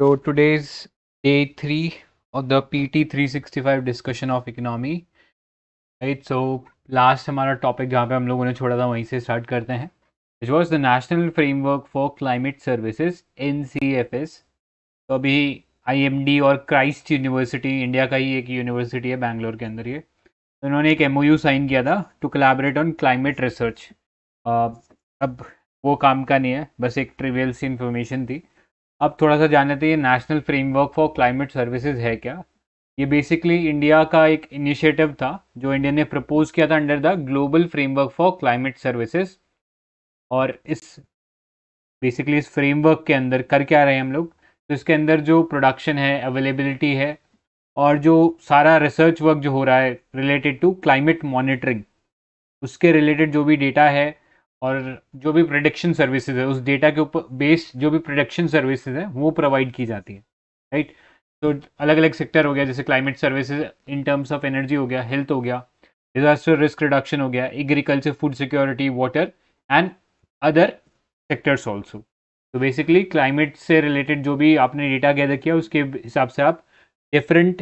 Three today's the P T three sixty five discussion of economy right so last हमारा topic जहाँ पे हम लोगों ने छोड़ा था वहीं से स्टार्ट करते हैं which was the national framework for climate services N C F S तो अभी आई एम डी और क्राइस्ट यूनिवर्सिटी इंडिया का ही एक यूनिवर्सिटी है बैंगलोर के अंदर ये तो उन्होंने एक एम यू साइन किया था to collaborate on climate research अब वो काम का नहीं है बस एक ट्रिवियल सी इन्फॉर्मेशन थी अब थोड़ा सा जान लेते हैं ये national framework for climate services है क्या ये बेसिकली इंडिया का एक इनिशिएटिव था जो इंडिया ने प्रपोज किया था under the global framework for climate services और इस बेसिकली इस फ्रेमवर्क के अंदर कर क्या रहे हैं हम लोग तो इसके अंदर जो प्रोडक्शन है अवेलेबिलिटी है और जो सारा रिसर्च वर्क जो हो रहा है रिलेटेड टू क्लाइमेट मॉनिटरिंग उसके रिलेटेड जो भी डेटा है और जो भी प्रोडक्शन सर्विसेज है उस डेटा के ऊपर बेस्ड जो भी प्रोडक्शन सर्विसेज है वो प्रोवाइड की जाती है राइट तो अलग अलग सेक्टर हो गया जैसे climate services in terms of energy हो गया हेल्थ हो गया डिजास्टर रिस्क रिडक्शन हो गया agriculture food security water and other sectors also तो बेसिकली क्लाइमेट से रिलेटेड जो भी आपने डेटा गैदर किया उसके हिसाब से आप डिफरेंट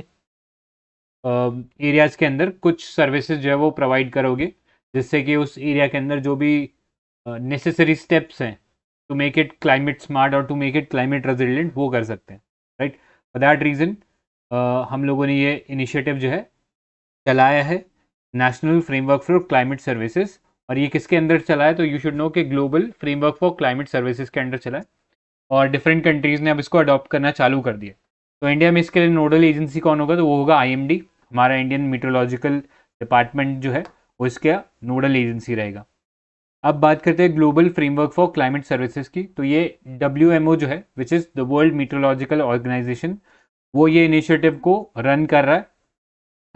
एरियाज़ uh, के अंदर कुछ सर्विसेज जो है वो प्रोवाइड करोगे जिससे कि उस एरिया के अंदर जो भी नेसेसरी स्टेप्स हैं to make it climate smart और to make it climate resilient वो कर सकते हैं राइट फॉर दैट रीज़न हम लोगों ने ये इनिशिएटिव जो है चलाया है national framework for climate services और ये किसके अंदर चला है तो यू शुड नो कि global framework for climate services के अंडर चला है और डिफरेंट कंट्रीज़ ने अब इसको अडॉप्ट करना चालू कर दिया तो इंडिया में इसके लिए नोडल एजेंसी कौन होगा तो वो होगा आई हमारा इंडियन मीट्रोलॉजिकल डिपार्टमेंट जो है वो इसका नोडल एजेंसी रहेगा अब बात करते हैं global framework for climate services की तो ये डब्ल्यू जो है which is the world मीट्रोलॉजिकल organisation वो ये इनिशिएटिव को रन कर रहा है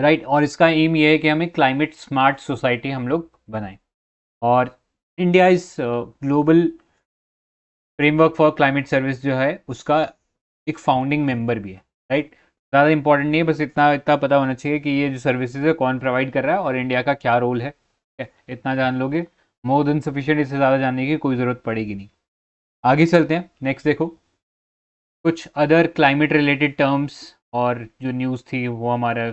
राइट right? और इसका एम ये है कि हमें क्लाइमेट स्मार्ट सोसाइटी हम लोग बनाएं और इंडिया इस global framework for climate service जो है उसका एक फाउंडिंग मेंबर भी है राइट right? ज़्यादा इंपॉर्टेंट नहीं है बस इतना इतना पता होना चाहिए कि ये जो सर्विसेज है कौन प्रोवाइड कर रहा है और इंडिया का क्या रोल है इतना जान लोगे मोर देन सफिशियंट इससे ज़्यादा जानने की कोई ज़रूरत पड़ेगी नहीं आगे चलते हैं नेक्स्ट देखो कुछ अदर क्लाइमेट रिलेटेड टर्म्स और जो न्यूज़ थी वो हमारा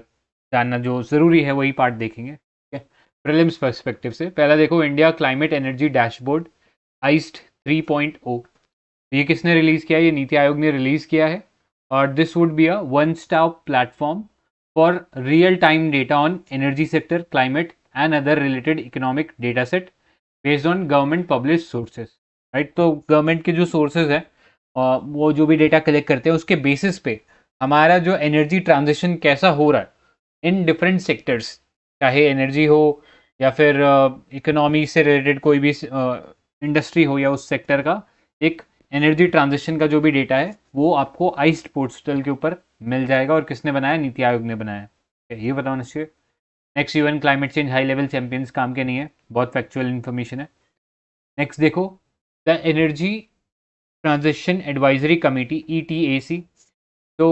जानना जो ज़रूरी है वही पार्ट देखेंगे प्रिलिम्स पर्सपेक्टिव से पहला देखो India climate energy dashboard point 3.0 ये किसने रिलीज़ किया ये नीति आयोग ने रिलीज़ किया है और this would be a one stop platform for real time data on energy sector climate and other related economic data set based on government publish sources right तो गवर्नमेंट के जो सोर्सेज हैं वो जो भी डेटा कलेक्ट करते हैं उसके बेसिस पे हमारा जो एनर्जी ट्रांजिशन कैसा हो रहा है इन डिफरेंट सेक्टर्स चाहे एनर्जी हो या फिर इकोनॉमी uh, से रिलेटेड कोई भी इंडस्ट्री uh, हो या उस सेक्टर का एक एनर्जी ट्रांजिशन का जो भी डेटा है वो आपको आइस पोर्टल के ऊपर मिल जाएगा और किसने बनाया नीति आयोग ने बनाया ये बताना चाहिए next UN climate change high level champions काम के नहीं है बहुत फैक्चुअल इन्फॉर्मेशन है नेक्स्ट देखो the energy transition advisory committee E T A C तो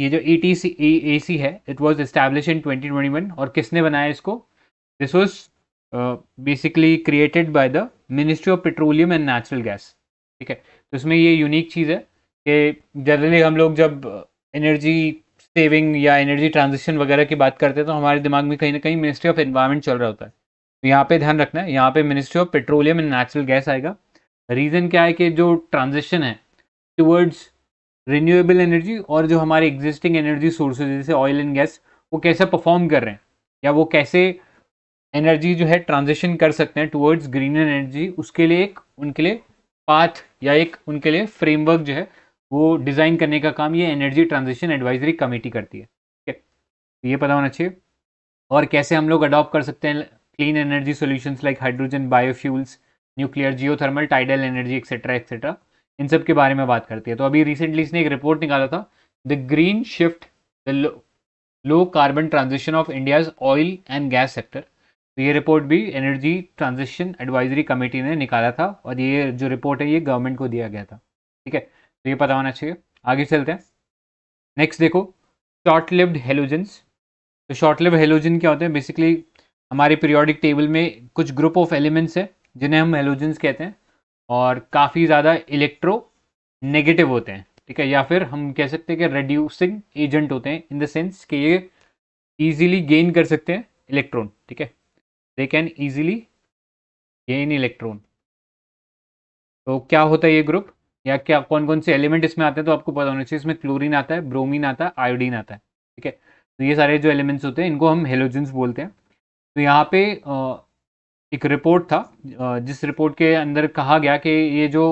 ये जो E T C A C है it was establish in twenty twenty one और किसने बनाया इसको this was basically created by the ministry of petroleum and natural gas ठीक है तो इसमें ये यूनिक चीज़ है कि जनरली हम लोग जब एनर्जी uh, सेविंग या एनर्जी ट्रांजिशन वगैरह की बात करते हैं तो हमारे दिमाग में कहीं ना कहीं मिनिस्ट्री ऑफ इन्वायरमेंट चल रहा होता है तो यहाँ पे ध्यान रखना है यहाँ पे ministry of petroleum and natural gas आएगा रीज़न क्या है कि जो ट्रांजिशन है टूवर्ड्स रिन्यूएबल एनर्जी और जो हमारे एग्जिस्टिंग एनर्जी सोर्सेज जैसे ऑयल एंड गैस वो कैसे परफॉर्म कर रहे हैं या वो कैसे एनर्जी जो है ट्रांजिशन कर सकते हैं टूवर्ड्स ग्रीन एनर्जी उसके लिए एक उनके लिए पाथ या एक उनके लिए फ्रेमवर्क जो है वो डिज़ाइन करने का काम ये एनर्जी ट्रांजिशन एडवाइजरी कमेटी करती है ठीक है ये पता होना चाहिए और कैसे हम लोग अडॉप्ट कर सकते हैं clean energy solutions like hydrogen biofuels nuclear geothermal tidal energy etcetera etcetera इन सब के बारे में बात करती है तो अभी रिसेंटली इसने एक रिपोर्ट निकाला था the green shift the low carbon transition of India's oil and gas sector तो ये रिपोर्ट भी एनर्जी ट्रांजिशन एडवाइजरी कमेटी ने निकाला था और ये जो रिपोर्ट है ये गवर्नमेंट को दिया गया था ठीक है तो ये पता होना चाहिए आगे चलते हैं नेक्स्ट देखो शॉर्ट लिव्ड हेलोजेंस तो शॉर्ट लिव हेलोजन क्या होते हैं बेसिकली हमारे पीरियोडिक टेबल में कुछ ग्रुप ऑफ एलिमेंट्स हैं जिन्हें हम हेलोजेंस कहते हैं और काफ़ी ज़्यादा इलेक्ट्रो नेगेटिव होते हैं ठीक है या फिर हम कह सकते हैं कि रेड्यूसिंग एजेंट होते हैं इन द सेंस कि ये ईजिली गेन कर सकते हैं इलेक्ट्रॉन ठीक है they can easily gain electron तो क्या होता है ये ग्रुप या क्या कौन कौन से एलिमेंट इसमें आते हैं तो आपको पता होना चाहिए इसमें क्लोरीन आता है ब्रोमीन आता है आयोडीन आता है ठीक है तो ये सारे जो एलिमेंट्स होते हैं इनको हम हेलोजेंस बोलते हैं तो यहाँ पे एक रिपोर्ट था जिस रिपोर्ट के अंदर कहा गया कि ये जो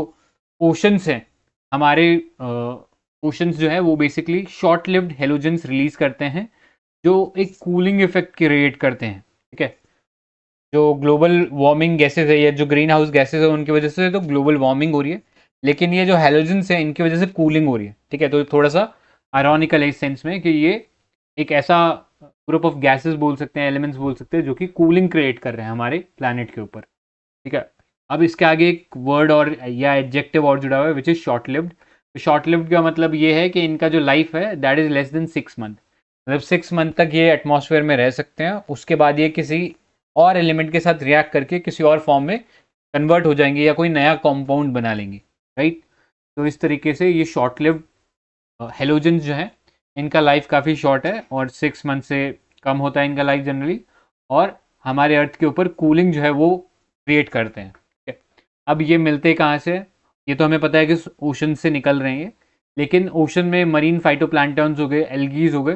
ओशंस हैं हमारे ओशंस जो है वो basically short lived halogens release करते हैं जो एक कूलिंग इफेक्ट क्रिएट करते हैं ठीक है जो ग्लोबल वार्मिंग गैसेज है या जो ग्रीन हाउस गैसेज है उनकी वजह से तो ग्लोबल वार्मिंग हो रही है लेकिन ये जो हेलोजन्स हैं इनकी वजह से कूलिंग हो रही है ठीक है तो थोड़ा सा आरोनिकल है इस सेंस में कि ये एक ऐसा ग्रुप ऑफ गैसेस बोल सकते हैं एलिमेंट्स बोल सकते हैं जो कि कूलिंग क्रिएट कर रहे हैं हमारे प्लानट के ऊपर ठीक है अब इसके आगे एक वर्ड और या एडजेक्टिव और जुड़ा हुआ है which is short lived short lived का मतलब ये है कि इनका जो लाइफ है that is less than six month मतलब सिक्स मंथ तक ये एटमोसफेयर में रह सकते हैं उसके बाद ये किसी और एलिमेंट के साथ रिएक्ट करके किसी और फॉर्म में कन्वर्ट हो जाएंगे या कोई नया कॉम्पाउंड बना लेंगे राइट तो इस तरीके से ये शॉर्ट लिव्ड हेलोजन जो है इनका लाइफ काफ़ी शॉर्ट है और सिक्स मंथ से कम होता है इनका लाइफ जनरली और हमारे अर्थ के ऊपर कूलिंग जो है वो क्रिएट करते हैं अब ये मिलते कहाँ से ये तो हमें पता है कि ओशन से निकल रहे हैं लेकिन ओशन में मरीन फाइटो हो गए एल्गीज हो गए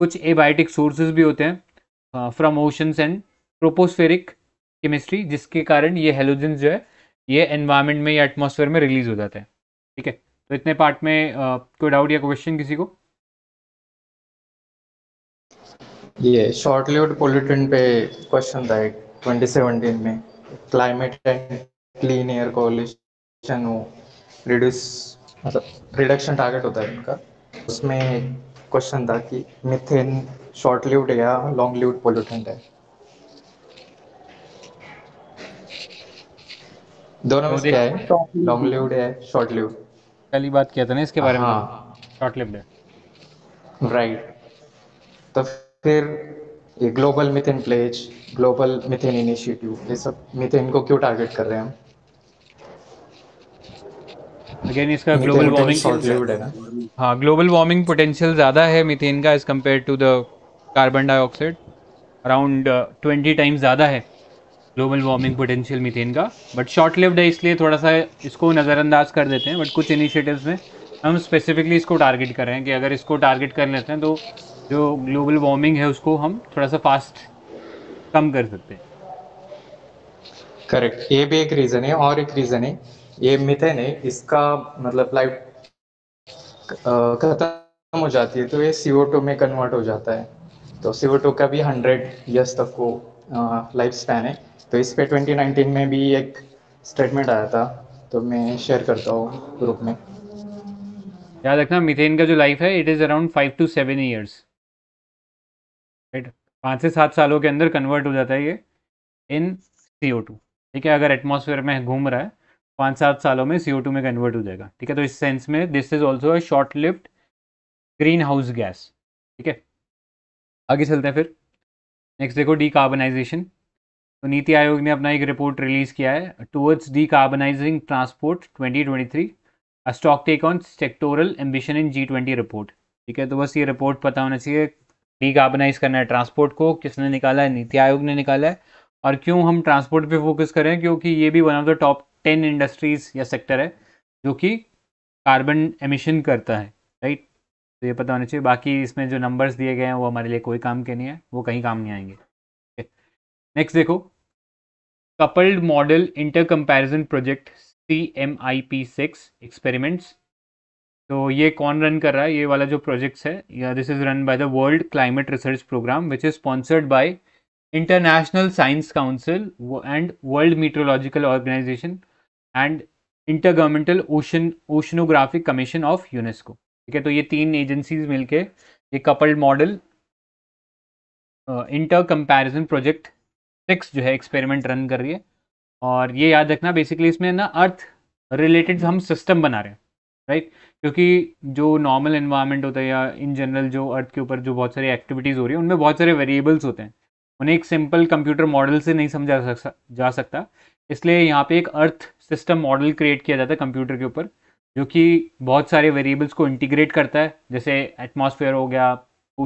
कुछ एबायोटिक सोर्सेज भी होते हैं from oceans and tropospheric chemistry जिसके कारण ये हेलोजन जो है ये एनवायरमेंट में या एटमोसफेयर में रिलीज हो जाते हैं ठीक है तो इतने पार्ट में कोई डाउट या क्वेश्चन किसी को ये शॉर्ट लिव्ड पोल्यूटेंट पे क्वेश्चन था एक 2017 में climate and clean air coalition वो रिड्यूस मतलब रिडक्शन टारगेट होता है उनका उसमें क्वेश्चन था कि मिथेन शॉर्ट लिव्ड या लॉन्ग लिव्ड पोल्यूटेंट है दोनों में क्या है लॉन्ग लिव्ड है शॉर्ट लिव्ड पहली बात किया था ना इसके बारे में शॉर्ट हाँ। लिव्ड है राइट तो फिर ये global methane pledge global methane initiative ये सब मिथेन को क्यों टारगेट कर रहे हैं हम अगेन इसका ग्लोबल वार्मिंग हाँ ग्लोबल वार्मिंग पोटेंशियल ज़्यादा है मिथेन का as compare to the carbon dioxide around twenty times ज़्यादा है ग्लोबल वार्मिंग पोटेंशियल मीथेन का बट शॉर्ट लिव्ड है इसलिए थोड़ा सा इसको नज़रअंदाज कर देते हैं बट कुछ इनिशिएटिव्स में हम स्पेसिफिकली इसको टारगेट कर रहे हैं कि अगर इसको टारगेट कर लेते हैं तो जो ग्लोबल वार्मिंग है उसको हम थोड़ा सा फास्ट कम कर सकते हैं करेक्ट ये भी एक रीज़न है और एक रीज़न है ये मिथेन है इसका मतलब लाइफ खत्म हो जाती है तो ये CO2 में कन्वर्ट हो जाता है तो CO2 का भी हंड्रेड ईयर्स तक को लाइफ स्पैन है तो इस पे 2019 में भी एक स्टेटमेंट आया था तो मैं शेयर करता हूँ ग्रुप में याद रखना मिथेन का जो लाइफ है it is around five to seven years right पाँच से सात सालों के अंदर कन्वर्ट हो जाता है ये इन सी ठीक है अगर एटमोसफेयर में घूम रहा है पाँच सात सालों में सी में कन्वर्ट हो जाएगा ठीक है तो इस सेंस में this is also a short lift green house gas ठीक है आगे चलते हैं फिर नेक्स्ट देखो डीकार्बनाइजेशन तो नीति आयोग ने अपना एक रिपोर्ट रिलीज़ किया है towards decarbonising transport 2023 a stock take on sectoral ambition in G twenty report ठीक है तो बस ये रिपोर्ट पता होना चाहिए डी कार्बनाइज करना है ट्रांसपोर्ट को किसने निकाला है नीति आयोग ने निकाला है और क्यों हम ट्रांसपोर्ट पर फोकस करें क्योंकि ये भी one of the top ten industries या सेक्टर है जो कि कार्बन एमिशन करता है राइट तो ये पता होना चाहिए बाकी इसमें जो नंबर्स दिए गए हैं वो हमारे लिए कोई काम के नहीं है वो कहीं काम नहीं आएंगे नेक्स्ट देखो coupled model intercomparison project C M I P six experiments तो ये कौन रन कर रहा है ये वाला जो प्रोजेक्ट्स है या this is run by the world climate research programme which is sponsored by international science council and world मीट्रोलॉजिकल organisation and intergovernmental ocean oceanographic commission of UNESCO ठीक है तो ये तीन एजेंसीज मिलके ये coupled model intercomparison project six जो है experiment run कर रही है और ये याद रखना बेसिकली इसमें ना अर्थ रिलेटेड हम सिस्टम बना रहे हैं राइट क्योंकि जो नॉर्मल इन्वायरमेंट होता है या इन जनरल जो अर्थ के ऊपर जो बहुत सारी एक्टिविटीज़ हो रही है उनमें बहुत सारे वेरिएबल्स होते हैं उन्हें एक सिंपल कंप्यूटर मॉडल से नहीं समझा सक, जा सकता इसलिए यहाँ पे एक अर्थ सिस्टम मॉडल क्रिएट किया जाता है कंप्यूटर के ऊपर जो कि बहुत सारे वेरिएबल्स को इंटीग्रेट करता है जैसे एटमॉस्फेयर हो गया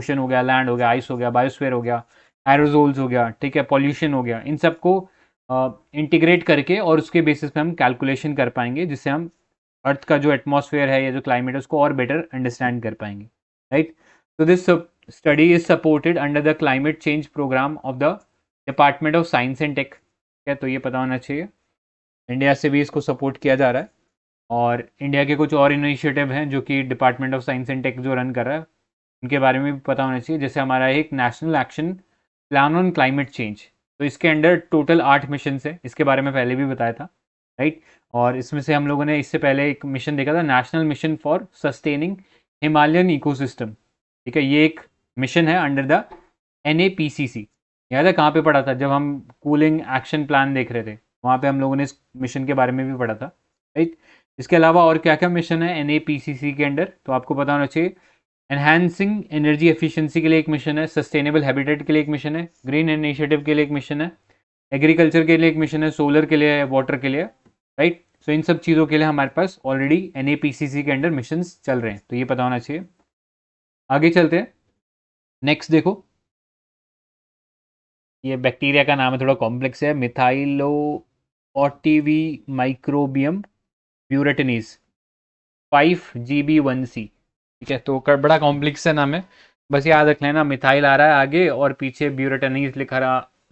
ओशन हो गया लैंड हो गया आइस हो गया बायोस्फेयर हो गया एरोजोल्स हो गया ठीक है पॉल्यूशन हो गया इन सबको इंटीग्रेट करके और उसके बेसिस पे हम कैलकुलेशन कर पाएंगे जिससे हम अर्थ का जो एटमॉस्फेयर है या जो क्लाइमेट है उसको और बेटर अंडरस्टैंड कर पाएंगे राइट तो this study is supported under the climate change programme of the department of science and tech ठीक है तो ये पता होना चाहिए इंडिया से भी इसको सपोर्ट किया जा रहा है और इंडिया के कुछ और इनिशिएटिव हैं जो कि department of science and tech जो रन कर रहा है उनके बारे में भी पता होना चाहिए जैसे हमारा एक national action plan on climate change तो इसके अंडर टोटल आठ मिशन है इसके बारे में पहले भी बताया था राइट और इसमें से हम लोगों ने इससे पहले एक मिशन देखा था national mission for sustaining Himalayan ecosystem ठीक है ये एक मिशन है under the N A P C C याद है कहाँ पे पढ़ा था जब हम कूलिंग एक्शन प्लान देख रहे थे वहाँ पे हम लोगों ने इस मिशन के बारे में भी पढ़ा था राइट इसके अलावा और क्या क्या मिशन है एन ए पी सी सी के अंडर तो आपको पता होना चाहिए एनहेंसिंग एनर्जी एफिशिएंसी के लिए एक मिशन है सस्टेनेबल हैबिटेट के लिए एक मिशन है ग्रीन इनिशिएटिव के लिए एक मिशन है एग्रीकल्चर के लिए एक मिशन है सोलर के लिए वाटर के लिए राइट सो so, इन सब चीज़ों के लिए हमारे पास ऑलरेडी एन के अंडर मिशन चल रहे हैं तो ये पता होना चाहिए आगे चलते हैं नेक्स्ट देखो ये बैक्टीरिया का नाम है थोड़ा कॉम्प्लेक्स है Methylotuvimicrobium buryatense five G B one C ठीक है तो कर बड़ा कॉम्प्लेक्स है नाम है बस याद रख लेना मिथाइल आ रहा है आगे और पीछे ब्यूरेटनीस लिखा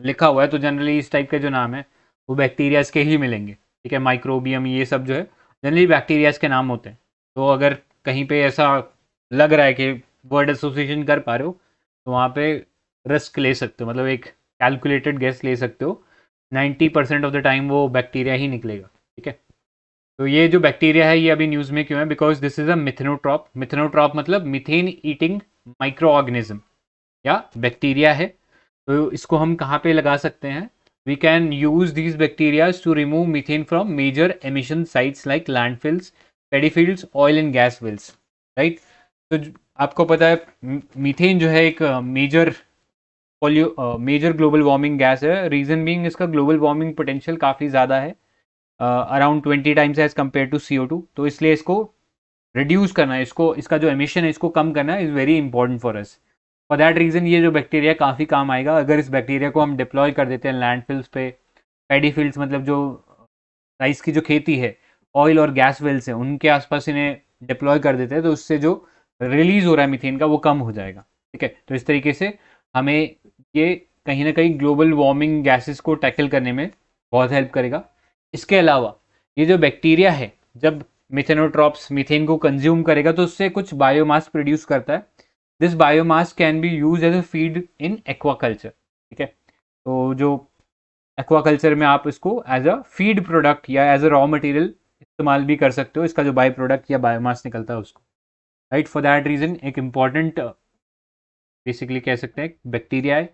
लिखा हुआ है तो जनरली इस टाइप के जो नाम है वो बैक्टीरियाज के ही मिलेंगे ठीक है माइक्रोबियम ये सब जो है जनरली बैक्टीरियाज के नाम होते हैं तो अगर कहीं पे ऐसा लग रहा है कि वर्ड एसोसिएशन कर पा रहे हो तो वहाँ पे रिस्क ले सकते हो मतलब एक कैलकुलेटेड गैस ले सकते हो 90% ऑफ द टाइम वो बैक्टीरिया ही निकलेगा ठीक है तो ये जो बैक्टीरिया है ये अभी न्यूज़ में क्यों है because this is a methanotroph methanotroph मतलब मिथेन ईटिंग माइक्रो ऑर्गेनिज्म या बैक्टीरिया है तो इसको हम कहाँ पे लगा सकते हैं we can use these bacteria to remove methane from major emission sites like landfills paddy fields oil and gas wells right तो आपको पता है मिथेन जो है एक major major global warming gas है रीज़न बींग इसका ग्लोबल वार्मिंग पोटेंशियल काफ़ी ज़्यादा है around twenty times as compare to C तो इसलिए इसको रिड्यूस करना है इसको इसका जो एमिशन है इसको कम करना is very important for us for that reason ये जो बैक्टीरिया काफ़ी काम आएगा अगर इस बैक्टीरिया को हम डिप्लॉय कर देते हैं लैंड फिल्स पे पैडी फील्ड्स मतलब जो राइस की जो खेती है ऑयल और गैस वेल्स हैं उनके आसपास इन्हें डिप्लॉय कर देते हैं तो उससे जो रिलीज हो रहा है मिथेन का वो कम हो जाएगा ठीक है तो इस तरीके से हमें ये कहीं ना कहीं ग्लोबल वार्मिंग गैसेस को टैकल करने में बहुत हेल्प करेगा इसके अलावा ये जो बैक्टीरिया है जब मिथेनोट्रॉप्स मिथेन को कंज्यूम करेगा तो उससे कुछ बायोमास प्रोड्यूस करता है this biomass can be use as a feed in aquaculture ठीक है तो जो एक्वाकल्चर में आप इसको एज अ फीड प्रोडक्ट या एज अ रॉ मटेरियल इस्तेमाल भी कर सकते हो इसका जो बाई प्रोडक्ट या बायोमास निकलता है उसको राइट फॉर दैट रीज़न एक इम्पॉर्टेंट बेसिकली uh, कह सकते हैं बैक्टीरिया है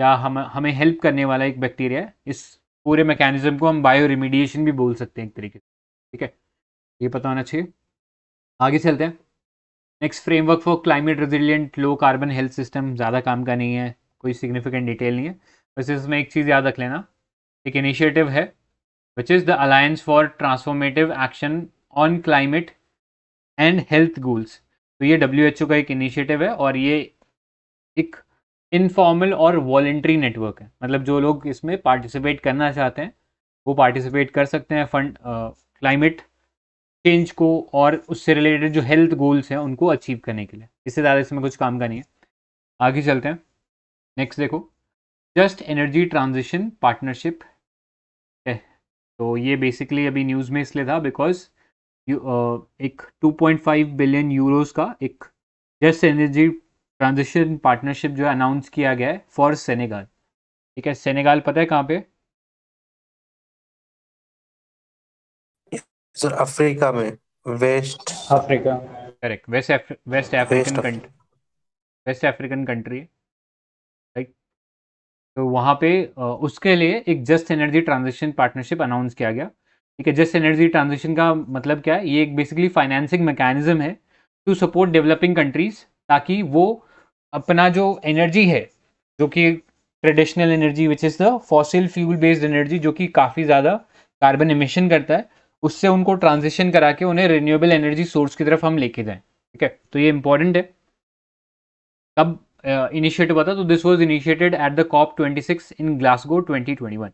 या हम हमें हेल्प करने वाला एक बैक्टीरिया है इस पूरे मैकेनिज्म को हम बायो रिमीडिएशन भी बोल सकते हैं एक तरीके से ठीक है ये पता होना चाहिए आगे चलते हैं next framework for climate resilient low carbon health system ज़्यादा काम का नहीं है कोई सिग्निफिकेंट डिटेल नहीं है बस इसमें एक चीज़ याद रख लेना एक इनिशिएटिव है which is the alliance for transformative action on climate and health goals तो ये डब्ल्यू का एक इनिशिएटिव है और ये एक इनफॉर्मल और वॉलेंट्री नेटवर्क है मतलब जो लोग इसमें पार्टिसिपेट करना चाहते हैं वो पार्टिसिपेट कर सकते हैं फंड क्लाइमेट चेंज को और उससे रिलेटेड जो हेल्थ गोल्स हैं उनको अचीव करने के लिए इससे ज़्यादा इसमें कुछ काम का नहीं है आगे चलते हैं नेक्स्ट देखो जस्ट एनर्जी ट्रांजिशन पार्टनरशिप तो ये बेसिकली अभी न्यूज़ में इसलिए था बिकॉज एक 2.5 बिलियन यूरोस का एक जस्ट एनर्जी ट्रांजिशन पार्टनरशिप जो है अनाउंस किया गया है फॉर सेनेगाल ठीक है सेनेगाल पता है कहाँ पे सर अफ्रीका में West Africa correct West West African country West African country right तो वहाँ पे उसके लिए एक just energy transition partnership announce किया गया ठीक है जस्ट एनर्जी ट्रांजिशन का मतलब क्या है ये एक बेसिकली फाइनेंसिंग मैकेनिज्म है टू सपोर्ट डेवलपिंग कंट्रीज ताकि वो अपना जो एनर्जी है जो कि traditional energy which is the fossil fuel based energy जो कि काफ़ी ज़्यादा कार्बन इमिशन करता है उससे उनको ट्रांजिशन करा के उन्हें रिन्यूएबल एनर्जी सोर्स की तरफ हम लेके जाएं ठीक है तो ये इंपॉर्टेंट है कब इनिशिएटिव uh, आता तो this was initiated at the COP 26 in Glasgow 2021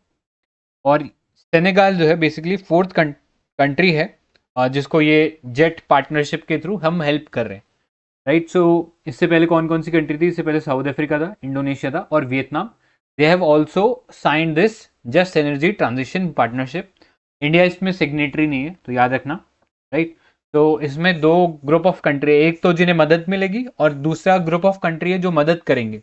और सेनेगाल जो है बेसिकली फोर्थ कंट्री है जिसको ये जेट पार्टनरशिप के थ्रू हम हेल्प कर रहे हैं राइट सो इससे पहले कौन कौन सी कंट्री थी इससे पहले साउथ अफ्रीका था इंडोनेशिया था और Vietnam they have also signed this just energy transition partnership India इसमें सिग्नेटरी नहीं है तो याद रखना राइट right? तो इसमें दो ग्रुप ऑफ कंट्री एक तो जिन्हें मदद मिलेगी और दूसरा ग्रुप ऑफ कंट्री है जो मदद करेंगे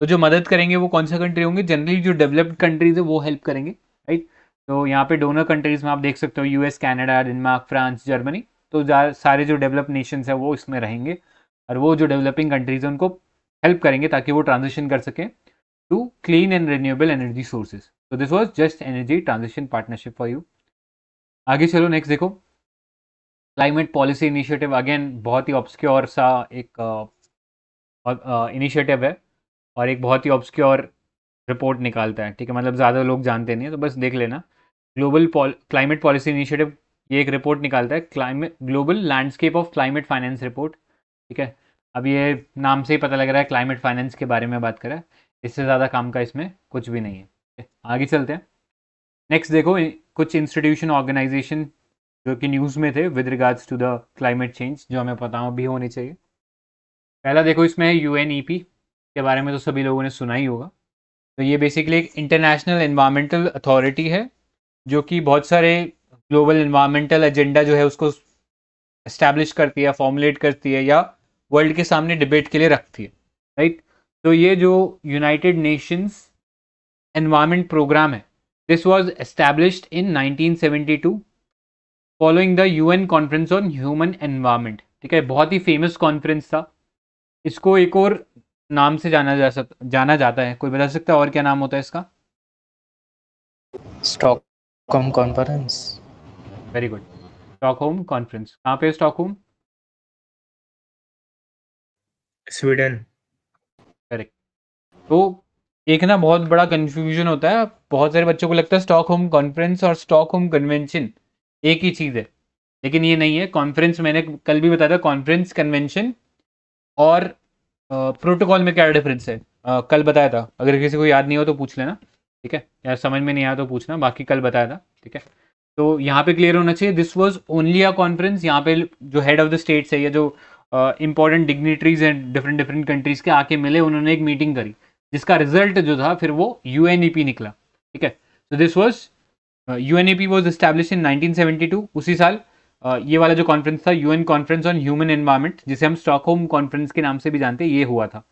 तो जो मदद करेंगे वो कौन सा कंट्री होंगे जनरली जो डेवलप्ड कंट्रीज है वो हेल्प करेंगे राइट तो यहाँ पे डोनर कंट्रीज में आप देख सकते हो US Canada Denmark France Germany तो सारे जो डेवलप नेशंस है वो इसमें रहेंगे और वो जो डेवलपिंग कंट्रीज हैं उनको हेल्प करेंगे ताकि वो ट्रांजिशन कर सकें to clean and renewable energy sources तो this was just energy transition partnership for you आगे चलो नेक्स्ट देखो क्लाइमेट पॉलिसी इनिशिएटिव अगेन बहुत ही ऑब्सक्योर सा एक इनिशिएटिव uh, uh, है और एक बहुत ही ऑब्सक्योर रिपोर्ट निकालता है ठीक है मतलब ज़्यादा लोग जानते नहीं है तो बस देख लेना ग्लोबल क्लाइमेट पॉलिसी इनिशिएटिव ये एक रिपोर्ट निकालता है climate global landscape of climate finance report ठीक है अब ये नाम से ही पता लग रहा है क्लाइमेट फाइनेंस के बारे में बात करें इससे ज़्यादा काम का इसमें कुछ भी नहीं है आगे चलते हैं नेक्स्ट देखो कुछ इंस्टीट्यूशन ऑर्गेनाइजेशन जो कि न्यूज़ में थे with regards to the climate change जो हमें पता हो भी होने चाहिए पहला देखो इसमें है यू के बारे में तो सभी लोगों ने सुना ही होगा तो ये बेसिकली एक इंटरनेशनल इन्वामेंटल अथॉरिटी है जो कि बहुत सारे ग्लोबल इन्वामेंटल एजेंडा जो है उसको इस्टेब्लिश करती है फॉर्मुलेट करती है या वर्ल्ड के सामने डिबेट के लिए रखती है राइट तो ये जो यूनाइटेड नेशंस एनवायरमेंट प्रोग्राम है this was established in 1972 following the UN conference on human environment ठीक है बहुत ही फेमस कॉन्फ्रेंस था इसको एक और नाम से जाना जा सकता जाना जाता है कोई बता सकता है और क्या नाम होता है इसका stock conference very good Stockholm conference कहाँ पे स्टॉकहोम स्वीडन करेक्ट तो एक ना बहुत बड़ा कंफ्यूजन होता है बहुत सारे बच्चों को लगता है स्टॉक होम कॉन्फ्रेंस और स्टॉक होम कन्वेंशन एक ही चीज़ है लेकिन ये नहीं है कॉन्फ्रेंस मैंने कल भी बताया था कॉन्फ्रेंस कन्वेंशन और प्रोटोकॉल में क्या डिफरेंस है आ, कल बताया था अगर किसी को याद नहीं हो तो पूछ लेना ठीक है या समझ में नहीं आया तो पूछना बाकी कल बताया था ठीक है तो यहाँ पे क्लियर होना चाहिए this was only a conference यहाँ पे जो हेड ऑफ द स्टेट्स है या जो इंपॉर्टेंट डिग्नेटरीज हैं डिफरेंट डिफरेंट कंट्रीज के आके मिले उन्होंने एक मीटिंग करी जिसका रिजल्ट जो था फिर वो यू निकला ठीक है तो this was U N E P was establish in to उसी साल uh, ये वाला जो कॉन्फ्रेंस था an conference on human environment जिसे हम स्टॉकहोम कॉन्फ्रेंस के नाम से भी जानते हैं ये हुआ था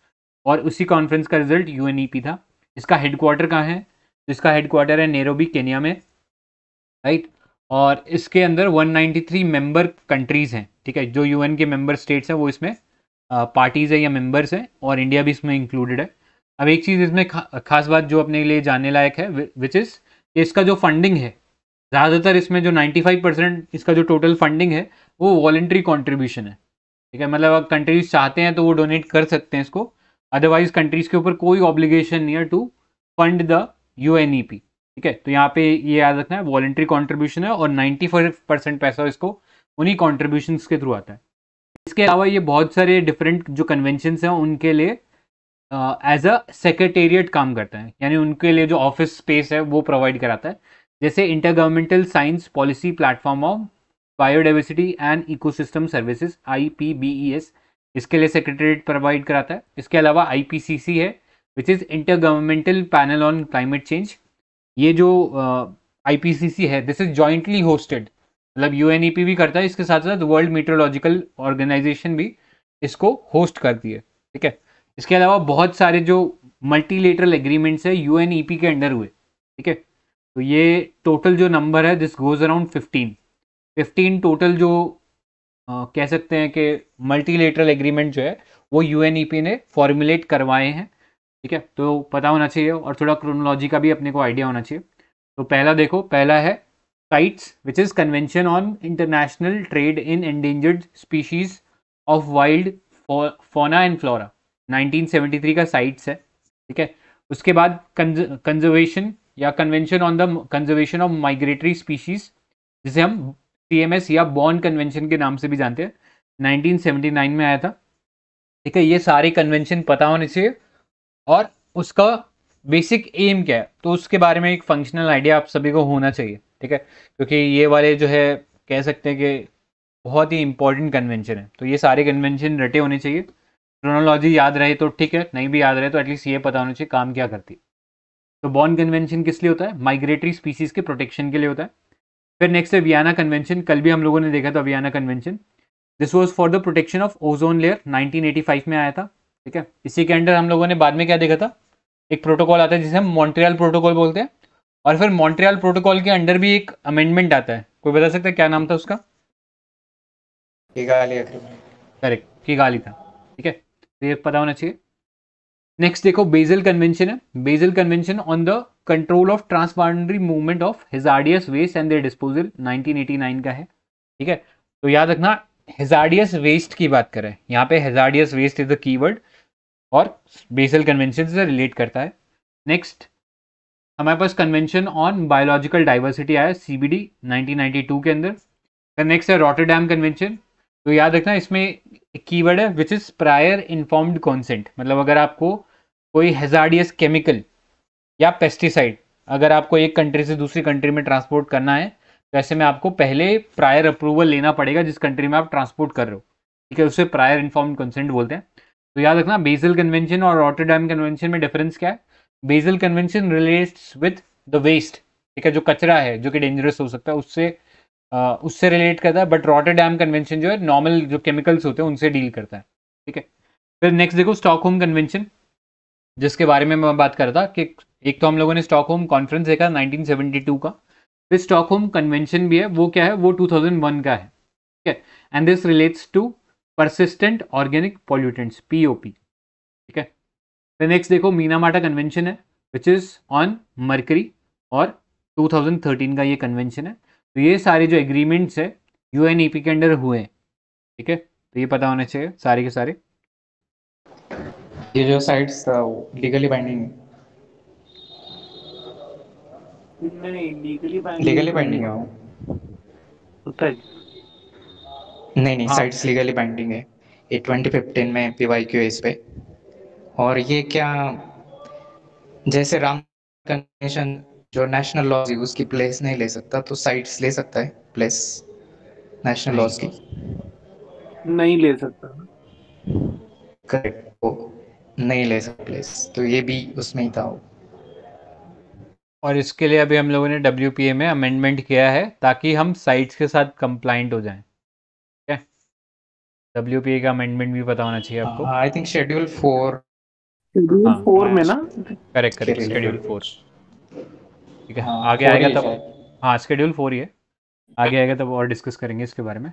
और उसी कॉन्फ्रेंस का रिजल्ट यू था इसका हेडक्वार्टर कहाँ है इसका हेडक्वार्टर है नेरोबी केनिया में राइट और इसके अंदर 193 मेंबर कंट्रीज़ हैं ठीक है जो यूएन के मेंबर स्टेट्स हैं वो इसमें पार्टीज़ है या मेंबर्स हैं और इंडिया भी इसमें इंक्लूडेड है अब एक चीज़ इसमें खा, खास बात जो अपने लिए जानने लायक है विच इज़ इसका जो फंडिंग है ज़्यादातर इसमें जो 95 परसेंट इसका जो टोटल फंडिंग है वो वॉल्ट्री कॉन्ट्रीब्यूशन है ठीक है मतलब अगर कंट्रीज चाहते हैं तो वो डोनेट कर सकते हैं इसको अदरवाइज कंट्रीज के ऊपर कोई ऑब्लिगेशन नहीं है to fund the U N E P ठीक है तो यहाँ पे ये याद रखना है वॉलेंट्री कॉन्ट्रीब्यूशन है और नाइन्टी फाइव परसेंट पैसा इसको उन्हीं कॉन्ट्रीब्यूशन के थ्रू आता है इसके अलावा ये बहुत सारे डिफरेंट जो कन्वेंशन हैं उनके लिए एज अ सेक्रेटेरिएट काम करते हैं यानी उनके लिए जो ऑफिस स्पेस है वो प्रोवाइड कराता है जैसे intergovernmental science policy platform of biodiversity and ecosystem services I P B E S इसके लिए सेक्रेटेरिएट प्रोवाइड कराता है इसके अलावा आई पी सी सी है which is intergovernmental panel on climate change ये जो आईपीसीसी है दिस इज जॉइंटली होस्टेड मतलब यू e भी करता है इसके साथ साथ वर्ल्ड मीटरोलॉजिकल ऑर्गेनाइजेशन भी इसको होस्ट करती है ठीक है इसके अलावा बहुत सारे जो मल्टीलेटरल एग्रीमेंट्स है यू के अंडर हुए ठीक है तो ये टोटल जो नंबर है this goes around fifteen fifteen total जो आ, कह सकते हैं कि मल्टीलेटरल एग्रीमेंट जो है वो यू e ने फॉर्मुलेट करवाए हैं ठीक है तो पता होना चाहिए और थोड़ा क्रोनोलॉजी का भी अपने को आइडिया होना चाहिए तो पहला देखो पहला है CITES which is convention on international trade in endangered species of wild fauna and flora 1973 का साइट्स है ठीक है उसके बाद कंजर्वेशन या convention on the conservation of migratory species जिसे हम सी या बॉर्न कन्वेंशन के नाम से भी जानते हैं 1979 में आया था ठीक है ये सारे कन्वेंशन पता होने चाहिए और उसका बेसिक एम क्या है तो उसके बारे में एक फंक्शनल आइडिया आप सभी को होना चाहिए ठीक है क्योंकि ये वाले जो है कह सकते हैं कि बहुत ही इंपॉर्टेंट कन्वेंशन है तो ये सारे कन्वेंशन रटे होने चाहिए क्रोनोलॉजी याद रहे तो ठीक है नहीं भी याद रहे तो एटलीस्ट ये पता होना चाहिए काम क्या करती है तो बॉन्ड कन्वेंशन किस लिए होता है माइग्रेटरी स्पीसीज के प्रोटेक्शन के लिए होता है फिर नेक्स्ट है वियाना कन्वेंशन कल भी हम लोगों ने देखा था Vienna convention this was for the protection of ozone layer nineteen में आया था ठीक है इसी के अंडर हम लोगों ने बाद में क्या देखा था एक प्रोटोकॉल आता है जिसे हम मॉन्ट्रियल प्रोटोकॉल बोलते हैं और फिर मॉन्ट्रियल प्रोटोकॉल के अंडर भी एक अमेंडमेंट आता है कोई बता सकता है क्या नाम था उसका करेक्ट की गाली था ठीक है तो ये पता होना चाहिए नेक्स्ट देखो बेजल कन्वेंशन है Basel convention on the control of transboundary movement of hazardous waste and their disposal 1989 का है ठीक है तो याद रखना हिजार्डियस वेस्ट की बात करें यहाँ पे hazardous waste is the keyword और बेसल कन्वेंशन से रिलेट करता है नेक्स्ट हमारे पास कन्वेंशन ऑन बायोलॉजिकल डाइवर्सिटी आया सी बी डी के अंदर फिर नेक्स्ट है रॉटरडैम कन्वेंशन तो याद रखना इसमें एक कीवर्ड है which is prior informed consent मतलब अगर आपको कोई हेजाडियस केमिकल या पेस्टिसाइड अगर आपको एक कंट्री से दूसरी कंट्री में ट्रांसपोर्ट करना है तो ऐसे में आपको पहले प्रायर अप्रूवल लेना पड़ेगा जिस कंट्री में आप ट्रांसपोर्ट कर रहे हो ठीक है उसे प्रायर इन्फॉर्म्ड कंसेंट बोलते हैं तो याद रखना बेजल कन्वेंशन और ऑटोडैम कन्वेंशन में डिफरेंस क्या है Basel convention relates with the waste ठीक है जो कचरा है जो कि डेंजरस हो सकता है उससे आ, उससे रिलेट करता है बट रॉटरडैम कन्वेंशन जो है नॉर्मल जो केमिकल्स होते हैं उनसे डील करता है ठीक है फिर नेक्स्ट देखो स्टॉक होम कन्वेंशन जिसके बारे में मैं बात कर रहा था कि एक तो हम लोगों ने स्टॉक होम कॉन्फ्रेंस देखा 1972 का फिर होम कन्वेंशन भी है वो क्या है वो 2001 का है ठीक है and this relates to persistent organic pollutants POP ठीक है तो नेक्स्ट देखो मीनामाटा कन्वेंशन है विच इज ऑन मर्करी और 2013 का ये कन्वेंशन है तो ये सारे जो एग्रीमेंट्स है यू एन के अंडर हुए हैं ठीक है तो ये पता होना चाहिए सारे के सारे ये जो साइट्स लीगली बाइंडिंग नहीं लीगली बाइंडिंग लीगली बाइंडिंग है वो नहीं नहीं साइट्स लीगली बाइंडिंग है ये ट्वेंटी फिफ्टीन में पी वाई क्यू एस पे और ये क्या जैसे राम कन्वेंशन जो नेशनल लॉज है उसकी प्लेस नहीं ले सकता तो साइट्स ले सकता है प्लेस नेशनल लॉज की नहीं ले सकता करेक्ट वो नहीं ले सकता प्लेस तो ये भी उसमें ही था और इसके लिए अभी हम लोगों ने डब्ल्यू में अमेंडमेंट किया है ताकि हम साइट्स के साथ कंप्लाइंट हो जाएं डब्ल्यू का अमेंडमेंट भी पता होना चाहिए आपको I think schedule four schedule four में ना करेक्ट करेक्ट शेड्यूल फोर ठीक है हाँ, आगे आएगा तब हाँ शेड्यूल फोर ही है आगे आएगा तब और डिस्कस करेंगे इसके बारे में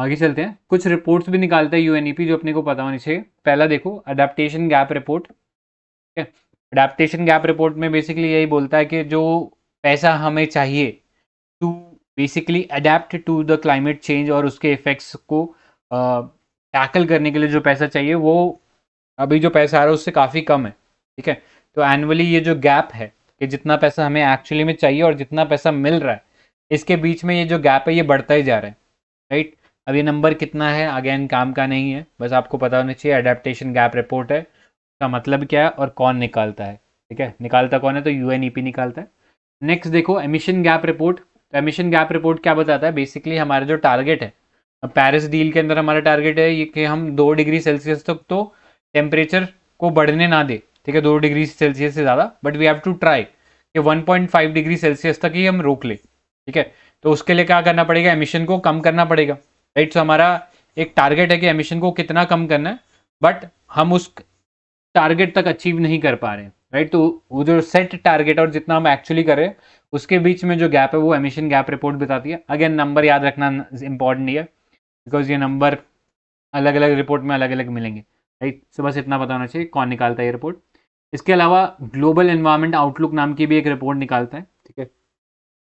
आगे चलते हैं कुछ रिपोर्ट्स भी निकालते हैं यूएनईपी e जो अपने को पता होनी चाहिए पहला देखो अडेप्टेशन गैप रिपोर्ट ठीक है अडेप्टेशन गैप रिपोर्ट में बेसिकली यही बोलता है कि जो पैसा हमें चाहिए basically adapt to the climate change और उसके इफ़ेक्ट्स को टैकल करने के लिए जो पैसा चाहिए वो अभी जो पैसा आ रहा है उससे काफ़ी कम है ठीक है तो एनुअली ये जो गैप है कि जितना पैसा हमें एक्चुअली में चाहिए और जितना पैसा मिल रहा है इसके बीच में ये जो गैप है ये बढ़ता ही जा रहा है राइट अब ये नंबर कितना है अगेन काम का नहीं है बस आपको पता होना चाहिए अडेप्टेशन गैप रिपोर्ट है उसका मतलब क्या है और कौन निकालता है ठीक है निकालता कौन है तो यू e निकालता है नेक्स्ट देखो एमिशन गैप रिपोर्ट तो एमिशन गैप रिपोर्ट क्या बताता है बेसिकली हमारा जो टारगेट है पेरिस डील के अंदर हमारा टारगेट है ये कि हम दो डिग्री सेल्सियस तक तो टेम्परेचर को बढ़ने ना दे ठीक है दो डिग्री सेल्सियस से ज़्यादा but we have to try कि 1.5 डिग्री सेल्सियस तक ही हम रोक ले ठीक है तो उसके लिए क्या करना पड़ेगा एमिशन को कम करना पड़ेगा राइट सो हमारा एक टारगेट है कि एमिशन को कितना कम करना है बट हम उस टारगेट तक अचीव नहीं कर पा रहे हैं राइट तो वो जो सेट टारगेट और जितना हम एक्चुअली करें उसके बीच में जो गैप है वो एमिशन गैप रिपोर्ट बताती है अगेन नंबर याद रखना इंपॉर्टेंट है बिकॉज ये नंबर अलग अलग रिपोर्ट में अलग अलग मिलेंगे राइट सो बस इतना पता होना चाहिए कौन निकालता है ये रिपोर्ट इसके अलावा ग्लोबल इन्वायरमेंट आउटलुक नाम की भी एक रिपोर्ट निकालता है ठीक है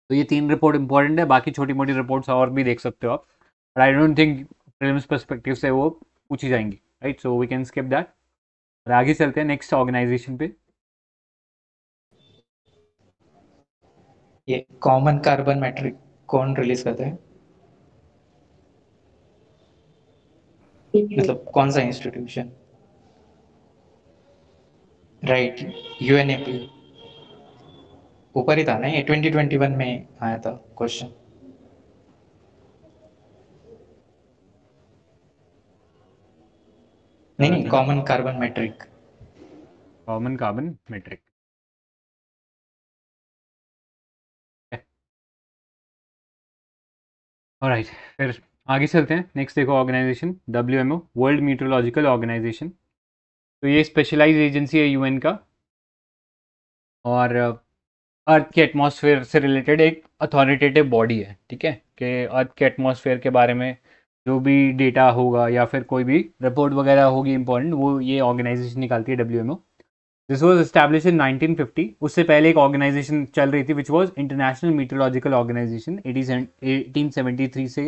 तो ये तीन रिपोर्ट इंपॉर्टेंट है बाकी छोटी मोटी रिपोर्ट्स और भी देख सकते हो आप but I don't think film perspective से वो पूछी जाएंगी right so we can skip that और आगे चलते हैं नेक्स्ट ऑर्गेनाइजेशन पे ये कॉमन कार्बन मैट्रिक कौन रिलीज करता है मतलब कौन सा इंस्टीट्यूशन राइट यूएनएपी ऊपर ही था ना ये 2021 में आया था क्वेश्चन नहीं नहीं common carbon metric common carbon metric और राइट फिर आगे चलते हैं नेक्स्ट देखो organisation W M O World मीट्रोलॉजिकल Organisation तो ये स्पेशलाइज एजेंसी है यूएन का और अर्थ uh, के एटमॉस्फेयर से रिलेटेड एक अथॉरिटेटिव बॉडी है ठीक है कि अर्थ के एटमॉस्फेयर के बारे में जो भी डेटा होगा या फिर कोई भी रिपोर्ट वगैरह होगी इंपॉर्टेंट वो ये ऑर्गेनाइजेशन निकालती है W this was establish in 1950 उससे पहले एक ऑर्गेनाइजेशन चल रही थी which was International Meteorological Organisation 1873 से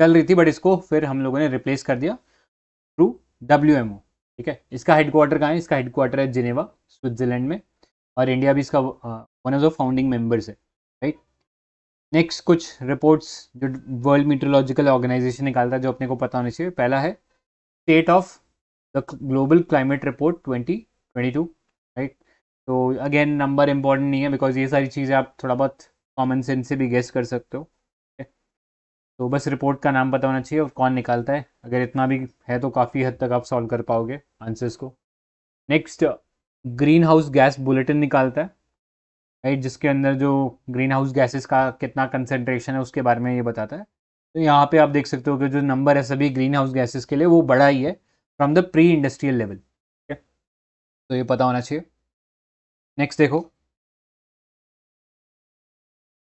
चल रही थी बट इसको फिर हम लोगों ने रिप्लेस कर दिया थ्रू डब्ल्यू ठीक है इसका हेडक्वार्टर कहाँ है इसका हेडक्वार्टर है जिनेवा स्विट्जरलैंड में और इंडिया भी इसका one of the founding members है राइट नेक्स्ट कुछ रिपोर्ट्स जो वर्ल्ड मीटरोलॉजिकल ऑर्गेनाइजेशन निकालता है जो अपने को पता होना चाहिए पहला है state of the global climate report twenty twenty two right तो अगेन नंबर इम्पोर्टेंट नहीं है बिकॉज ये सारी चीज़ें आप थोड़ा बहुत कॉमन सेंस से भी गेस कर सकते हो तो बस रिपोर्ट का नाम पता होना चाहिए और कौन निकालता है अगर इतना भी है तो काफ़ी हद तक आप सॉल्व कर पाओगे आंसर्स को next green house gas bulletin निकालता है राइट जिसके अंदर जो ग्रीन हाउस गैसेस का कितना कंसनट्रेशन है उसके बारे में ये बताता है तो यहाँ पे आप देख सकते हो कि जो नंबर है सभी ग्रीन हाउस गैसेज के लिए वो बड़ा ही है from the pre industrial level तो ये पता होना चाहिए नेक्स्ट देखो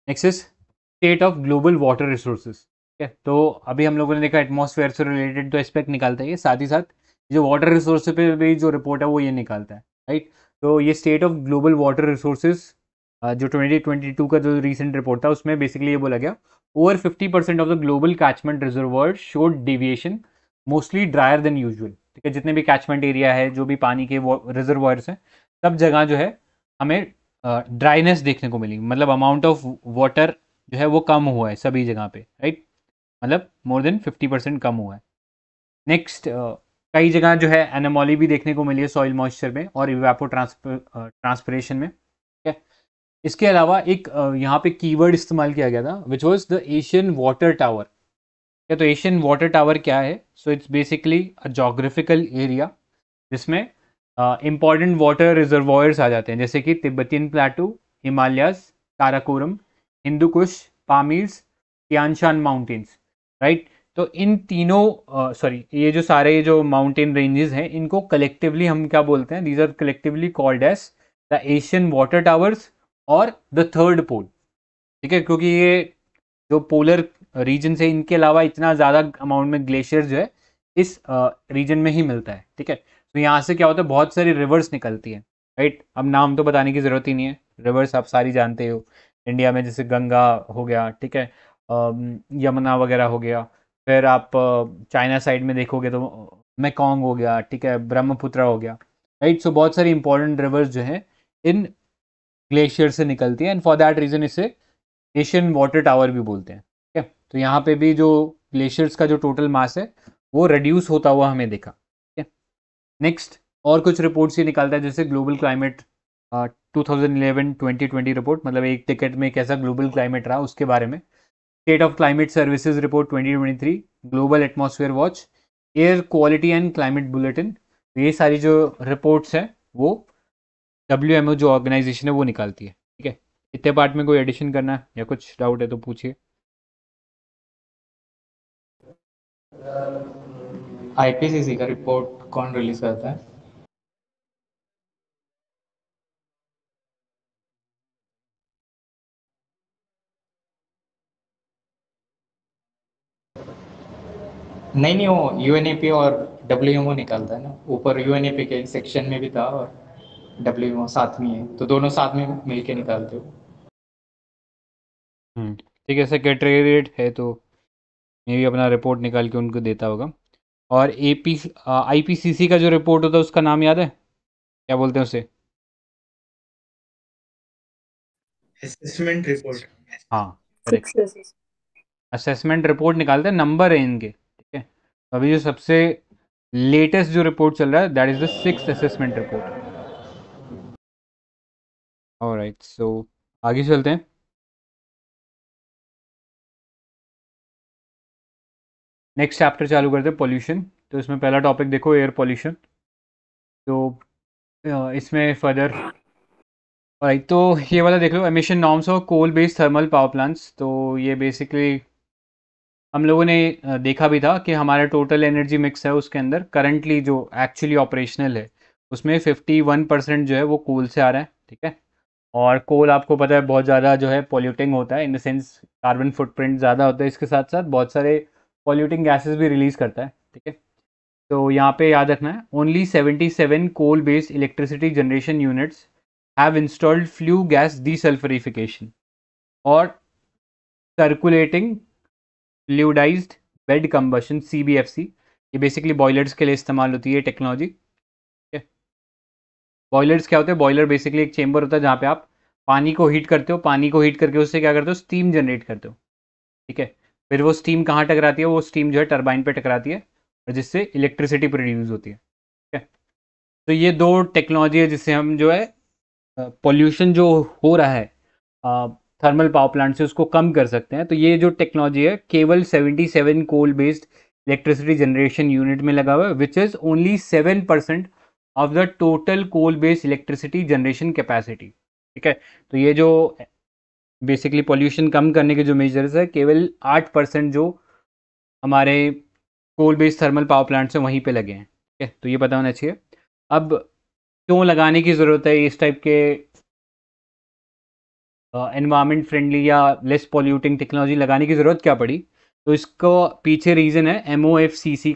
next is state of global water resources ठीक है तो अभी हम लोगों ने देखा एटमोसफेयर से रिलेटेड तो एस्पेक्ट निकालता है ये साथ ही साथ जो वाटर रिसोर्स पे भी जो रिपोर्ट है वो ये निकालता है राइट तो ये state of global water resources जो 2022 का जो रिसेंट रिपोर्ट था उसमें बेसिकली ये बोला गया over 50 percent of the global catchment reserved showed deviation mostly drier than usual ठीक है जितने भी कैचमेंट एरिया है जो भी पानी के रिजर्वायर्स हैं सब जगह जो है हमें ड्राइनेस देखने को मिली मतलब अमाउंट ऑफ वाटर जो है वो कम हुआ है सभी जगह पे राइट मतलब मोर देन फिफ्टी परसेंट कम हुआ है नेक्स्ट कई जगह जो है एनामोली भी देखने को मिली है सॉइल मॉइस्चर में और इवेपो ट्रांसपरेशन में ठीक है इसके अलावा एक यहाँ पे कीवर्ड इस्तेमाल किया गया था which was the Asian water tower है तो एशियन वाटर टावर क्या है so it's basically a geographical area जिसमें इम्पॉर्टेंट वाटर रिजर्वॉयर्स आ जाते हैं जैसे कि Tibetan plateau Himalayas Karakoram Hindu Kush Pamirs Tian Shan mountains right तो इन तीनों सॉरी uh, ये जो सारे जो माउंटेन रेंजेस हैं इनको कलेक्टिवली हम क्या बोलते हैं these are collectively called as the Asian water towers और द थर्ड पोल ठीक है क्योंकि ये जो पोलर रीजन से इनके अलावा इतना ज़्यादा अमाउंट में ग्लेशियर जो है इस रीजन में ही मिलता है ठीक है तो यहाँ से क्या होता है बहुत सारी रिवर्स निकलती है राइट अब नाम तो बताने की ज़रूरत ही नहीं है रिवर्स आप सारी जानते हो इंडिया में जैसे गंगा हो गया ठीक है यमुना वगैरह हो गया फिर आप चाइना साइड में देखोगे तो मैकोंग हो गया ठीक है ब्रह्मपुत्र हो गया राइट सो बहुत सारी इंपॉर्टेंट रिवर्स जो हैं इन ग्लेशियर से निकलती हैं एंड फॉर दैट रीज़न इसे एशियन वाटर टावर भी बोलते हैं तो यहाँ पे भी जो ग्लेशियर्स का जो टोटल मास है वो रिड्यूस होता हुआ हमें देखा ठीक है नेक्स्ट और कुछ रिपोर्ट्स ये निकालता है जैसे global climate two thousand eleven twenty twenty report मतलब एक टिकट में कैसा ग्लोबल क्लाइमेट रहा उसके बारे में state of climate services report twenty twenty three global atmosphere watch air quality and climate bulletin ये सारी जो रिपोर्ट्स हैं वो डब्ल्यू जो ऑर्गेनाइजेशन है वो निकालती है ठीक है इतने पार्ट में कोई एडिशन करना है या कुछ डाउट है तो पूछिए आईपीसीसी का रिपोर्ट कौन रिलीज करता है नहीं नहीं वो यूएनएपी और डब्ल्यूएमओ निकालता है ना ऊपर यूएनएपी के सेक्शन में भी था और डब्ल्यूएमओ साथ में है तो दोनों साथ में मिलके निकालते हो हम्म, ठीक है सेक्रेटरी है तो मे भी अपना रिपोर्ट निकाल के उनको देता होगा और A P I P C सी का जो रिपोर्ट होता है उसका नाम याद है क्या बोलते हैं उसे असेसमेंट रिपोर्ट हाँ असेसमेंट रिपोर्ट निकालते हैं नंबर है इनके ठीक है तो अभी जो सबसे लेटेस्ट जो रिपोर्ट चल रहा है that is the six assessment report alright so आगे चलते हैं नेक्स्ट चैप्टर चालू करते हैं पोल्यूशन तो इसमें पहला टॉपिक देखो एयर पॉल्यूशन तो इसमें फर्दर राइट तो ये वाला देख लो एमिशन नॉर्म्स और coal based thermal power plants तो ये बेसिकली हम लोगों ने देखा भी था कि हमारा टोटल एनर्जी मिक्स है उसके अंदर करंटली जो एक्चुअली ऑपरेशनल है उसमें 51 परसेंट जो है वो कोल से आ रहा है ठीक है और कोल आपको पता है बहुत ज़्यादा जो है पोल्यूटिंग होता है in the sense carbon footprint ज़्यादा होता है इसके साथ साथ बहुत सारे पॉल्यूटिंग गैसेस भी रिलीज़ करता है ठीक है तो यहाँ पे याद रखना है only 77 coal based electricity generation units have installed flue gas desulphurisation और circulating fluidised bed combustion C B F C ये बेसिकली बॉयलर्स के लिए इस्तेमाल होती है टेक्नोलॉजी ठीक है बॉयलर्स क्या होते हैं बॉयलर बेसिकली एक चेंबर होता है जहाँ पे आप पानी को हीट करते हो पानी को हीट करके उससे क्या करते हो स्टीम जनरेट करते हो ठीक है फिर वो स्टीम कहाँ टकराती है वो स्टीम जो है टर्बाइन पे टकराती है और जिससे इलेक्ट्रिसिटी प्रोड्यूस होती है ठीक है तो ये दो टेक्नोलॉजी है जिससे हम जो है पोल्यूशन जो हो रहा है थर्मल पावर प्लांट से उसको कम कर सकते हैं तो ये जो टेक्नोलॉजी है केवल 77 coal based electricity generation unit में लगा हुआ है which is only seven percent of the total coal based electricity generation capacity ठीक है तो ये जो बेसिकली पॉल्यूशन कम करने के जो मेजर्स है केवल आठ परसेंट जो हमारे coal based thermal power plants हैं वहीं पे लगे हैं ठीक है तो ये पता होना चाहिए अब क्यों लगाने की ज़रूरत है इस टाइप के एनवायरमेंट फ्रेंडली या लेस पॉल्यूटिंग टेक्नोलॉजी लगाने की ज़रूरत क्या पड़ी तो इसको पीछे रीज़न है एम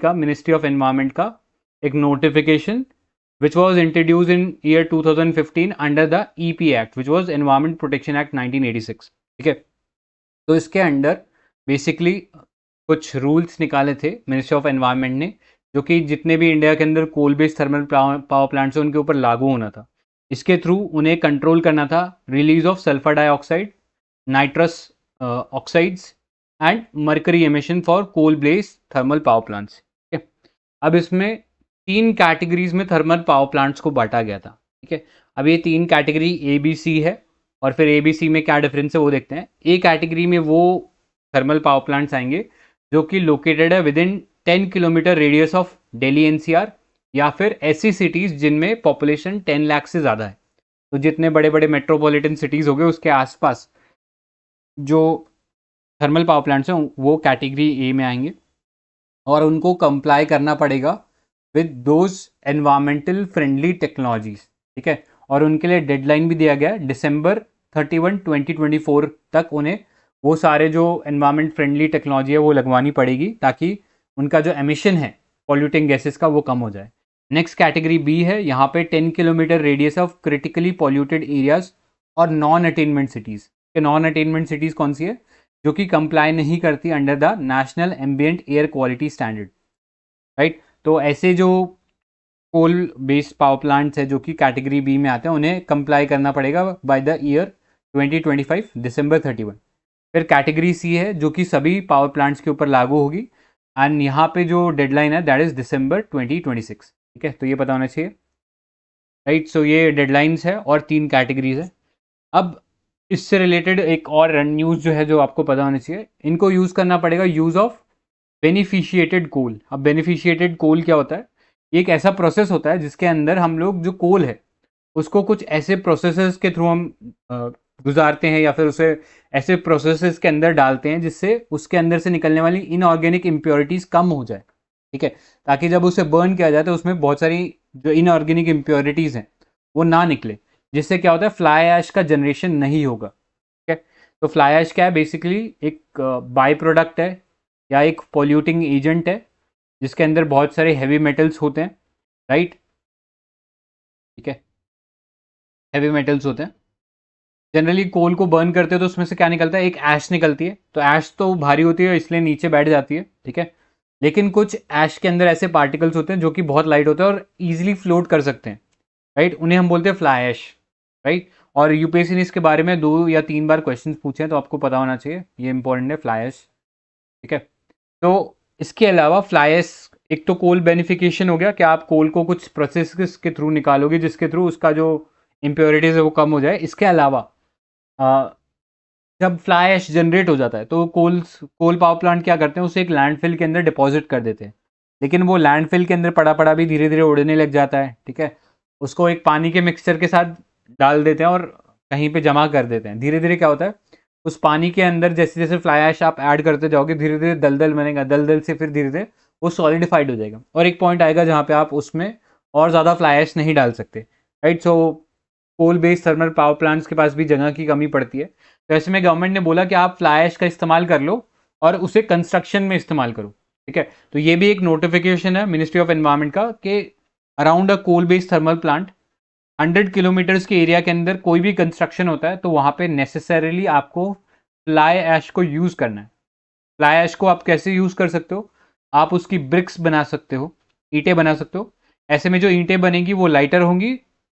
का मिनिस्ट्री ऑफ एनवायरमेंट का एक notification which was introduced in year 2015 under the EP Act, which was Environment Protection Act 1986. ठीक है तो इसके अंडर बेसिकली कुछ रूल्स निकाले थे मिनिस्ट्री ऑफ एनवायरनमेंट ने जो कि जितने भी इंडिया के अंदर coal based thermal power plants हैं उनके ऊपर लागू होना था इसके थ्रू उन्हें कंट्रोल करना था release of sulphur dioxide nitrous oxides and mercury emission for coal based thermal power plants अब इसमें तीन कैटेगरीज में थर्मल पावर प्लांट्स को बांटा गया था ठीक है अब ये तीन कैटेगरी ए बी सी है और फिर ए बी सी में क्या डिफरेंस है वो देखते हैं ए कैटेगरी में वो थर्मल पावर प्लांट्स आएंगे जो कि लोकेटेड है within ten kilometre radius of Delhi N C R या फिर ऐसी सिटीज़ जिनमें पॉपुलेशन टेन लाख से ज़्यादा है तो जितने बड़े बड़े मेट्रोपोलिटन सिटीज़ हो गए उसके आसपास जो थर्मल पावर प्लांट्स हैं वो कैटेगरी ए में आएंगे और उनको कंप्लाई करना पड़ेगा with those environmental friendly technologies ठीक है और उनके लिए डेडलाइन भी दिया गया है दिसंबर 31 2024 तक उन्हें वो सारे जो एनवायरमेंट फ्रेंडली टेक्नोलॉजी है वो लगवानी पड़ेगी ताकि उनका जो एमिशन है पॉल्यूटिंग गैसेस का वो कम हो जाए नेक्स्ट कैटेगरी बी है यहाँ पे 10 kilometre radius of critically polluted areas और नॉन अटेनमेंट सिटीज़ के नॉन अटेनमेंट सिटीज़ कौन सी है जो कि कंप्लाई नहीं करती under the national ambient air quality standard right तो ऐसे जो कोल बेस्ड पावर प्लांट्स है जो कि कैटेगरी बी में आते हैं उन्हें कंप्लाई करना पड़ेगा बाय द ईयर 2025 दिसंबर 31 फिर कैटेगरी सी है जो कि सभी पावर प्लांट्स के ऊपर लागू होगी एंड यहाँ पे जो डेडलाइन है दैट इज़ दिसंबर 2026 ठीक है तो ये पता होना चाहिए राइट सो ये डेडलाइंस है और तीन कैटेगरीज है अब इससे रिलेटेड एक और न्यूज़ जो है जो आपको पता होना चाहिए इनको यूज़ करना पड़ेगा यूज़ ऑफ बेनिफिशिएटेड कोल अब बेनिफिशिएटेड कोल क्या होता है एक ऐसा प्रोसेस होता है जिसके अंदर हम लोग जो कोल है उसको कुछ ऐसे प्रोसेस के थ्रू हम गुजारते हैं या फिर उसे ऐसे प्रोसेस के अंदर डालते हैं जिससे उसके अंदर से निकलने वाली इनऑर्गेनिक इम्प्योरिटीज कम हो जाए ठीक है ताकि जब उसे बर्न किया जाए तो उसमें बहुत सारी जो इनऑर्गेनिक इम्प्योरिटीज़ हैं वो ना निकले जिससे क्या होता है फ्लाई ऐश का जनरेशन नहीं होगा ठीक है तो फ्लाई ऐश क्या है बेसिकली एक बाई प्रोडक्ट है या एक पॉल्यूटिंग एजेंट है जिसके अंदर बहुत सारे हैवी मेटल्स होते हैं राइट ठीक है हैवी मेटल्स होते हैं जनरली कोल को बर्न करते हो तो उसमें से क्या निकलता है एक ऐश निकलती है तो ऐश तो भारी होती है इसलिए नीचे बैठ जाती है ठीक है लेकिन कुछ ऐश के अंदर ऐसे पार्टिकल्स होते हैं जो कि बहुत लाइट होते हैं और ईजिली फ्लोट कर सकते हैं राइट उन्हें हम बोलते हैं फ्लाई ऐश राइट और यूपीएससी ने इसके बारे में दो या तीन बार क्वेश्चन पूछे हैं तो आपको पता होना चाहिए ये इंपॉर्टेंट है फ्लाई ऐश ठीक है तो इसके अलावा फ्लायर्स एक तो कोल बेनिफिकेशन हो गया कि आप कोल को कुछ प्रोसेस के थ्रू निकालोगे जिसके थ्रू उसका जो इम्प्योरिटीज़ है वो कम हो जाए इसके अलावा आ, जब फ्लाई ऐश जनरेट हो जाता है तो कोल कोल पावर प्लांट क्या करते हैं उसे एक लैंडफिल के अंदर डिपॉजिट कर देते हैं लेकिन वो लैंडफिल के अंदर पड़ा पड़ा भी धीरे धीरे उड़ने लग जाता है ठीक है उसको एक पानी के मिक्सचर के साथ डाल देते हैं और कहीं पर जमा कर देते हैं धीरे धीरे क्या होता है उस पानी के अंदर जैसे जैसे फ्लाई ऐश आप ऐड करते जाओगे धीरे धीरे दलदल बनेगा दलदल से फिर धीरे धीरे वो सॉलिडिफाइड हो जाएगा और एक पॉइंट आएगा जहाँ पे आप उसमें और ज़्यादा फ्लाई ऐश नहीं डाल सकते right so coal based thermal power plants के पास भी जगह की कमी पड़ती है तो ऐसे में गवर्नमेंट ने बोला कि आप फ्लाई ऐश का इस्तेमाल कर लो और उसे कंस्ट्रक्शन में इस्तेमाल करो ठीक है तो ये भी एक नोटिफिकेशन है मिनिस्ट्री ऑफ एनवायरमेंट का कि around a coal based thermal plant hundred kilometres के एरिया के अंदर कोई भी कंस्ट्रक्शन होता है तो वहाँ पे नेसेसरीली आपको फ्लाई ऐश को यूज़ करना है फ्लाई ऐश को आप कैसे यूज़ कर सकते हो आप उसकी ब्रिक्स बना सकते हो ईंटें बना सकते हो ऐसे में जो ईंटें बनेंगी वो लाइटर होंगी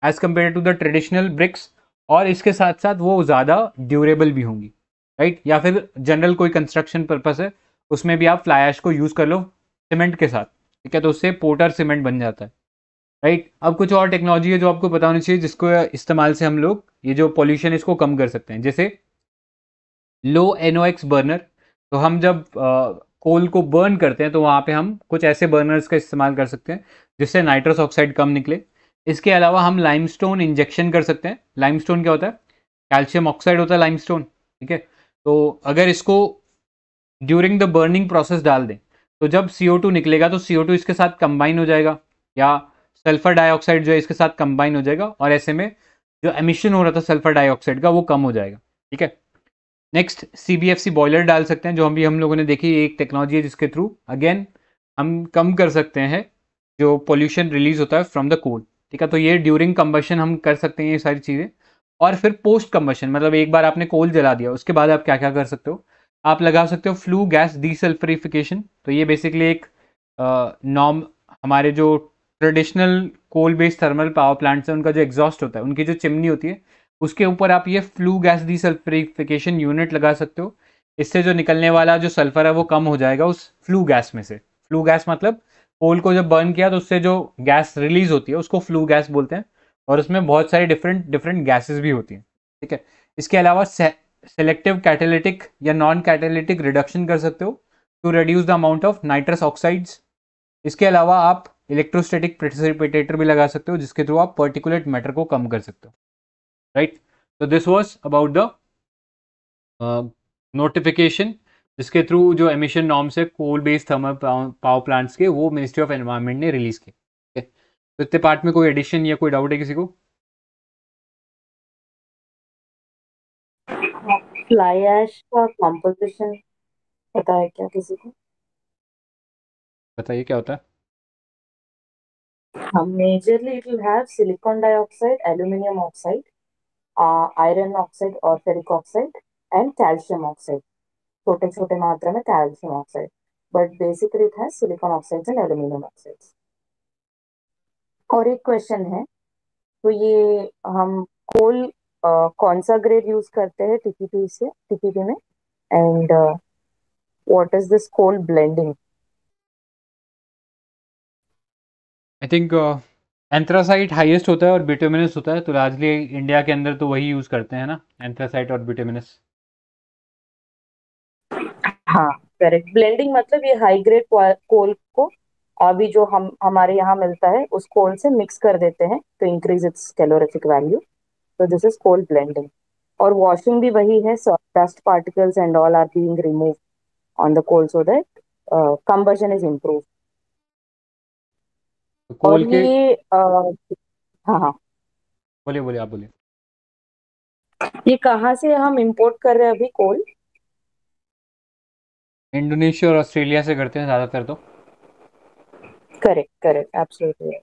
as compared to the traditional bricks और इसके साथ साथ वो ज़्यादा ड्यूरेबल भी होंगी राइट या फिर जनरल कोई कंस्ट्रक्शन पर्पज़ है उसमें भी आप फ्लाई ऐश को यूज़ कर लो सीमेंट के साथ ठीक है तो उससे पोटर सीमेंट बन जाता है राइट अब कुछ और टेक्नोलॉजी है जो आपको पता होनी चाहिए जिसको इस्तेमाल से हम लोग ये जो पॉल्यूशन इसको कम कर सकते हैं जैसे लो एनओएक्स बर्नर तो हम जब कोल को बर्न करते हैं तो वहाँ पे हम कुछ ऐसे बर्नर्स का इस्तेमाल कर सकते हैं जिससे नाइट्रस ऑक्साइड कम निकले इसके अलावा हम लाइमस्टोन इंजेक्शन कर सकते हैं लाइमस्टोन क्या होता है कैल्शियम ऑक्साइड होता है लाइमस्टोन ठीक है तो अगर इसको ड्यूरिंग द बर्निंग प्रोसेस डाल दें तो जब सी निकलेगा तो सी इसके साथ कंबाइन हो जाएगा या सल्फर डाइऑक्साइड जो है इसके साथ कंबाइन हो जाएगा और ऐसे में जो एमिशन हो रहा था सल्फर डाइऑक्साइड का वो कम हो जाएगा ठीक है next C B F C boiler डाल सकते हैं जो हम भी हम लोगों ने देखी एक टेक्नोलॉजी है जिसके थ्रू अगेन हम कम कर सकते हैं जो पोल्यूशन रिलीज होता है फ्रॉम द कोल ठीक है तो ये ड्यूरिंग कम्बशन हम कर सकते हैं ये सारी चीज़ें और फिर पोस्ट कम्बशन मतलब एक बार आपने कोल जला दिया उसके बाद आप क्या क्या कर सकते हो आप लगा सकते हो फ्लू गैस डीसल्फरीफिकेशन तो ये बेसिकली एक नॉर्म हमारे जो traditional coal based thermal power plants हैं उनका जो एग्जॉस्ट होता है उनकी जो चिमनी होती है उसके ऊपर आप ये फ्लू गैस डिसल्फरिफिकेशन यूनिट लगा सकते हो इससे जो निकलने वाला जो सल्फर है वो कम हो जाएगा उस फ्लू गैस में से फ्लू गैस मतलब कोल को जब बर्न किया तो उससे जो गैस रिलीज होती है उसको फ्लू गैस बोलते हैं और उसमें बहुत सारी डिफरेंट डिफरेंट गैसेस भी होती हैं ठीक है इसके अलावा सेलेक्टिव कैटेलिटिक या नॉन कैटेलिटिक रिडक्शन कर सकते हो to reduce the amount of nitrous oxides इसके अलावा आप इलेक्ट्रोस्टैटिक प्रेसिपिटेटर भी लगा सकते हो जिसके थ्रू आप पर्टिकुलेट मैटर को कम कर सकते हो राइट तो this was about the notification जिसके थ्रू जो एमिशन नॉर्म्स है coal based thermal power plants के वो मिनिस्ट्री ऑफ एनवायरमेंट ने रिलीज किए तो इतने पार्ट में कोई एडिशन या कोई डाउट है किसी को फ्लाई ऐश का कंपोजिशन पता है क्या किसी को बताइए क्या होता है Um, majorly, it will have silicon dioxide, aluminium oxide, uh, iron oxide or ferric oxide, and calcium oxide. छोटे छोटे मात्रा में calcium oxide. But basically, it has silicon oxides and aluminium oxides. और एक क्वेश्चन है तो ये हम कोल uh, कौन सा ग्रेड यूज करते हैं टीपीपी से टीपीपी में and what is this coal blending I think anthracite highest होता है और बिटोमिनस होता है तो लार्जली इंडिया के अंदर तो वही यूज करते हैं ना एंथ्रासाइट और बिटोमिनस हाँ करेक्ट ब्लेंडिंग मतलब ये हाई ग्रेड कोल को अभी जो हम हमारे यहाँ मिलता है उस कोल से मिक्स कर देते हैं तो इंक्रीज इट्स कैलोरिफिक वैल्यू तो दिस इज कोल ब्लेंडिंग और वॉशिंग भी वही है dust particles and all are being remove on the coal so that combustion is improve coal के ये हाँ, हाँ। बोलिए बोलिए आप बोलिए ये कहाँ से हम इंपोर्ट कर रहे हैं अभी कोल इंडोनेशिया और ऑस्ट्रेलिया से करते हैं ज्यादातर तो करेक्ट करेक्ट एब्सोल्युटली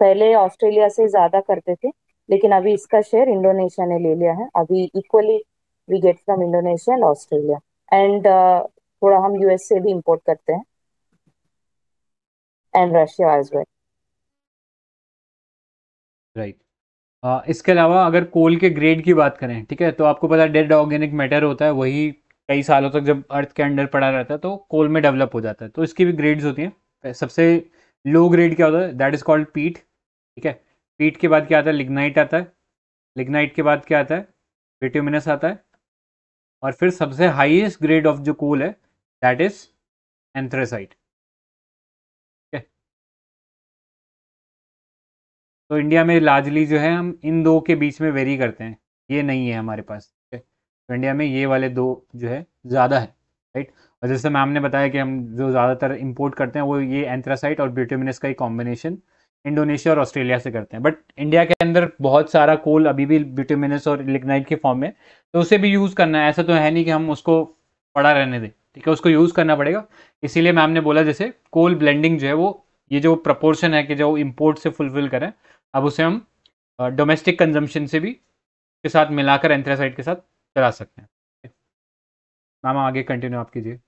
पहले ऑस्ट्रेलिया से ज्यादा करते थे लेकिन अभी इसका शेयर इंडोनेशिया ने ले लिया है अभी equally we get from Indonesia and Australia and थोड़ा हम यूएस से भी इंपोर्ट करते हैं and Russia as well right uh, इसके अलावा अगर कोल के ग्रेड की बात करें ठीक है तो आपको पता है डेड ऑर्गेनिक मैटर होता है वही कई सालों तक जब अर्थ के अंडर पड़ा रहता है तो कोल में डेवलप हो जाता है तो इसकी भी ग्रेड्स होती हैं सबसे लो ग्रेड क्या होता है दैट इज़ कॉल्ड पीट ठीक है पीट के बाद क्या आता है लिग्नाइट आता है लिग्नाइट के बाद क्या आता है विटोमिनस आता है और फिर सबसे हाईएस्ट ग्रेड ऑफ जो कोल है दैट इज़ एंथ्रेसाइट तो इंडिया में लार्जली जो है हम इन दो के बीच में वेरी करते हैं ये नहीं है हमारे पास तो इंडिया में ये वाले दो जो है ज़्यादा है राइट और जैसे मैम ने बताया कि हम जो ज़्यादातर इम्पोर्ट करते हैं वो ये एंथ्रासाइट और ब्यूटेमिनस का ही कॉम्बिनेशन इंडोनेशिया और ऑस्ट्रेलिया से करते हैं बट इंडिया के अंदर बहुत सारा कोल अभी भी ब्यूटेमिनस और लिग्नाइट के फॉर्म में तो उसे भी यूज़ करना है ऐसा तो है नहीं कि हम उसको पड़ा रहने दें ठीक है उसको यूज़ करना पड़ेगा इसीलिए मैम ने बोला जैसे कोल ब्लेंडिंग जो है वो ये जो प्रपोर्शन है कि जो इम्पोर्ट से फुलफिल करें अब उसे हम डोमेस्टिक uh, कंजम्पशन से भी के साथ मिलाकर एंथ्रासाइट के साथ चला सकते हैं मैम आगे कंटिन्यू आप कीजिए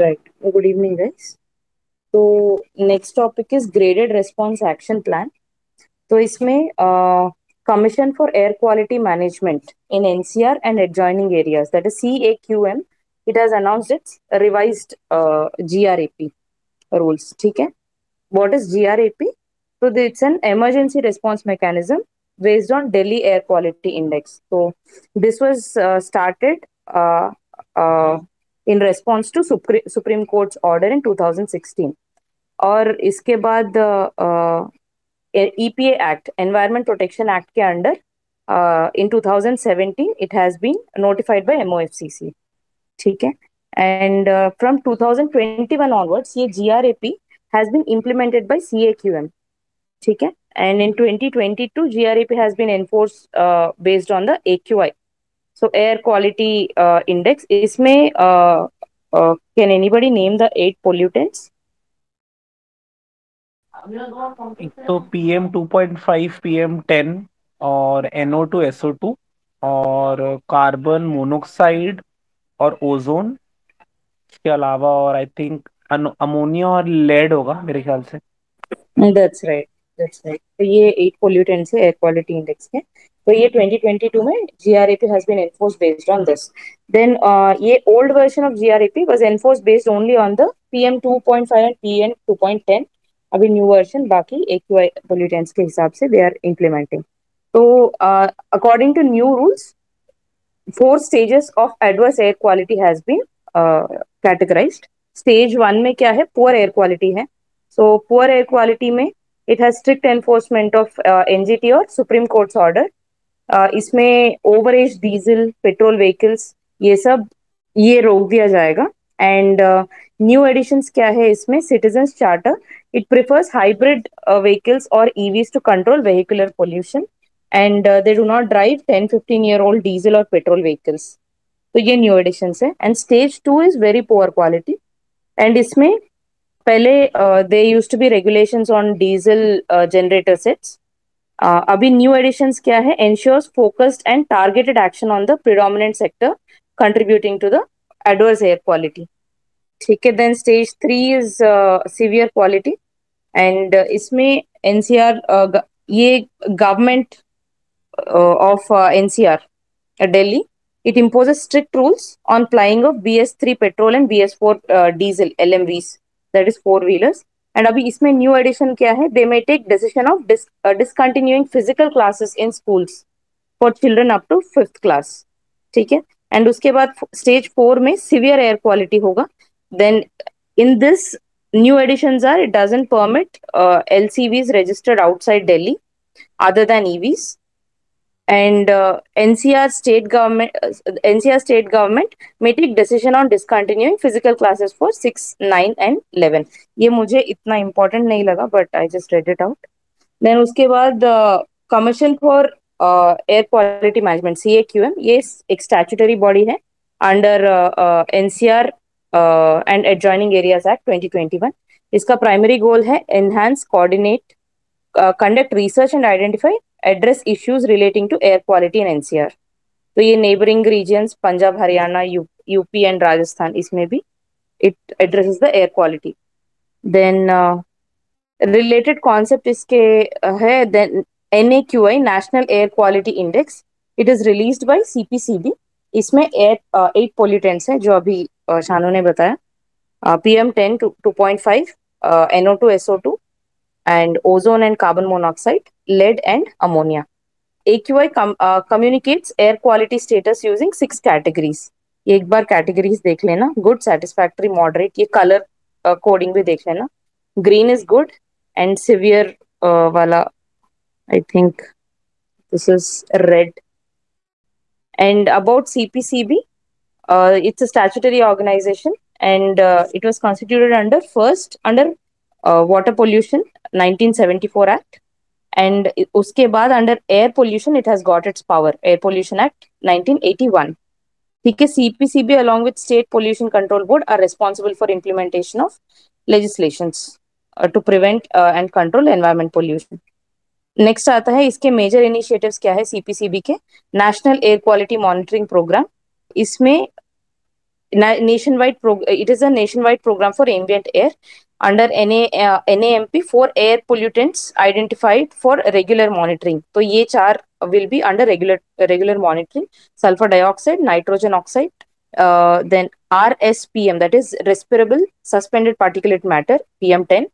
राइट गुड इवनिंग गाइस तो next topic is graded response action plan तो इसमें commission for air quality management in NCR and adjoining areas that is C A Q M it has announced its revised GRAP rules ठीक है What is GRAP? So it's an emergency response mechanism based on Delhi Air Quality Index. So this was uh, started uh, uh, in response to Supre Supreme Court's order in 2016. और इसके बाद the uh, uh, EPA Act, Environment Protection Act, under uh, in 2017 it has been notified by MoFCC. ठीक and and 2021 onwards, ये GRAP has been implemented by CAQM. ठीक and in 2022 GRAP has been enforced uh, based on the AQI. So air quality uh, index. Is uh, uh, can anybody name the eight pollutants? तो PM 2.5, PM 10 और NO2, SO2 और carbon monoxide, और ozone. इसके अलावा और I think ammonia और lead होगा मेरे ख्याल से दैट्स राइट दैट्स राइट तो ये एट पोल्यूटेंट्स है एयर क्वालिटी इंडेक्स के तो ये 2022 में GRAP has been enforced based on this then ये old version of GRAP was enforced based only on the PM 2.5 and PM 2.10 अभी न्यू वर्जन बाकी एक्यूआई पोल्यूटेंट्स के हिसाब से दे आर इंप्लीमेंटिंग तो according to new rules four stages of adverse air quality has been uh, categorized stage one में क्या है poor air quality है सो पुअर एयर क्वालिटी में it has strict enforcement of NGT और Supreme Court's order इसमें over age diesel petrol vehicles ये सब ये रोक दिया जाएगा एंड न्यू एडिशन क्या है इसमें citizen charter it prefers hybrid vehicles और EVs to control vehicular pollution and they do not drive ten fifteen year old diesel और पेट्रोल व्हीकल्स तो ये न्यू एडिशन है and stage two is very poor quality and इसमें पहले they use to be regulation on diesel generator sets अभी new addition क्या है ensures focused and targeted action on the predominant sector contributing to the adverse air quality ठीक है then stage three is severe quality and इसमें NCR uh, ये government of NCR Delhi It imposes strict rules on plying of BS3 petrol and BS4 uh, diesel LMVs, that is four wheelers. And abhi isme new addition kya hai? They may take decision of uh, discontinuing physical classes in schools for children up to fifth class. ठीक है and उसके बाद stage four में severe air quality होगा then in this new it doesn't permit uh, LCVs registered outside Delhi other than Delhi and uh, NCR state government uh, NCR state government may take decision on discontinuing physical classes for 6 9 and 11 ye mujhe itna important nahi laga but I just read it out then uske उसके बाद commission for uh, air quality management CAQM ये एक statutory body hai under uh, uh, NCR uh, and adjoining areas act 2021 iska primary goal hai enhance coordinate uh, conduct research and identify address issues relating to air quality in NCR. तो ये neighbouring region Punjab Haryana UP and Rajasthan इसमें भी it addresses the air quality then related concept इसके uh, है then N A Q I national air quality index it is release by C P C B इसमें air eight pollutants हैं जो अभी uh, Shanu ने बताया P M ten two point five NO two SO two and ozone and carbon monoxide, lead and ammonia. AQI com uh, communicates air quality status using six categories. एक बार categories देख लेना good, satisfactory, moderate, ये color uh, coding भी देख लेना. Green is good and severe uh, वाला I think this is red. And about CPCB, uh, it's a statutory organization and uh, it was constituted under first under water pollution 1974 act and उसके बाद under air pollution it has got its power air pollution act 1981 ठीक है CPCB along with state pollution control board are responsible for implementation of legislation to prevent and control environment pollution next आता है इसके major initiatives क्या है CPCB के national air quality monitoring programme इसमें nationwide it is a nationwide programme for ambient air under N N M P for air pollutants identified for regular monitoring तो ये चार will be under regular regular monitoring sulphur dioxide nitrogen oxide then R S P M that is respirable suspended particulate matter P M ten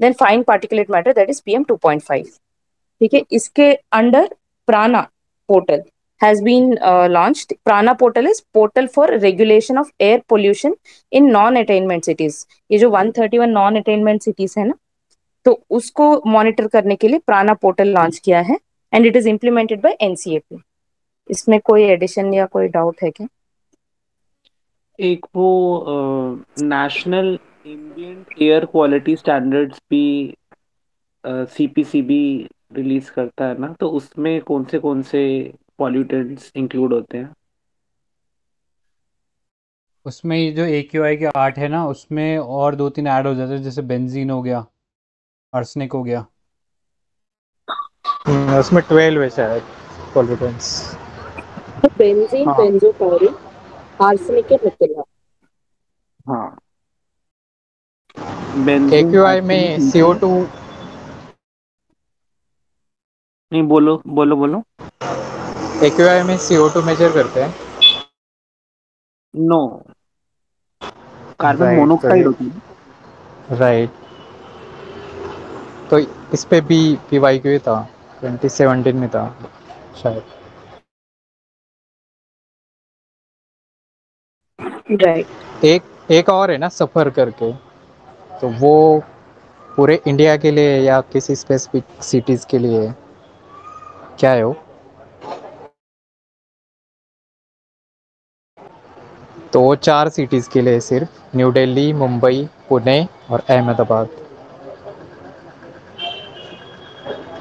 then fine particulate matter that is P M two point five ठीक है इसके under PRANA portal has been uh, launched. Prana portal is portal for regulation of air pollution in non attainment cities. ये जो 131 non attainment cities है ना तो उसको monitor करने के लिए प्राणा पोर्टल लॉन्च किया है and it is implemented by NCAP इसमें कोई एडिशन या कोई डाउट है क्या एक वो national ambient air quality standards भी सीपीसीबी रिलीज करता है ना तो उसमें कौन से कौन से पॉल्यूटेंट्स इंक्लूड होते हैं उसमें ये जो ए क्यू आई के आठ है ना उसमें और दो तीन ऐड हो जाते हैं जैसे बेंजीन हो गया आर्सनिक हो गया हम्म, उसमें ट्वेल्व है शायद पॉल्यूटेंट्स बेंजीन हाँ. बेंजोफ्लोरीन आर्सेनिक के मिथिला हाँ आई में CO2 नहीं बोलो बोलो बोलो एक्यूआई में CO2 मेजर करते हैं नो कार्बन मोनोक्साइड होती है राइट तो इस पे भी पीवाईक्यू था 2017 में था शायद राइट एक एक और है ना सफर करके तो वो पूरे इंडिया के लिए या किसी स्पेसिफिक सिटीज के लिए क्या है वो तो वो चार सिटीज़ के लिए सिर्फ न्यू दिल्ली मुंबई पुणे और अहमदाबाद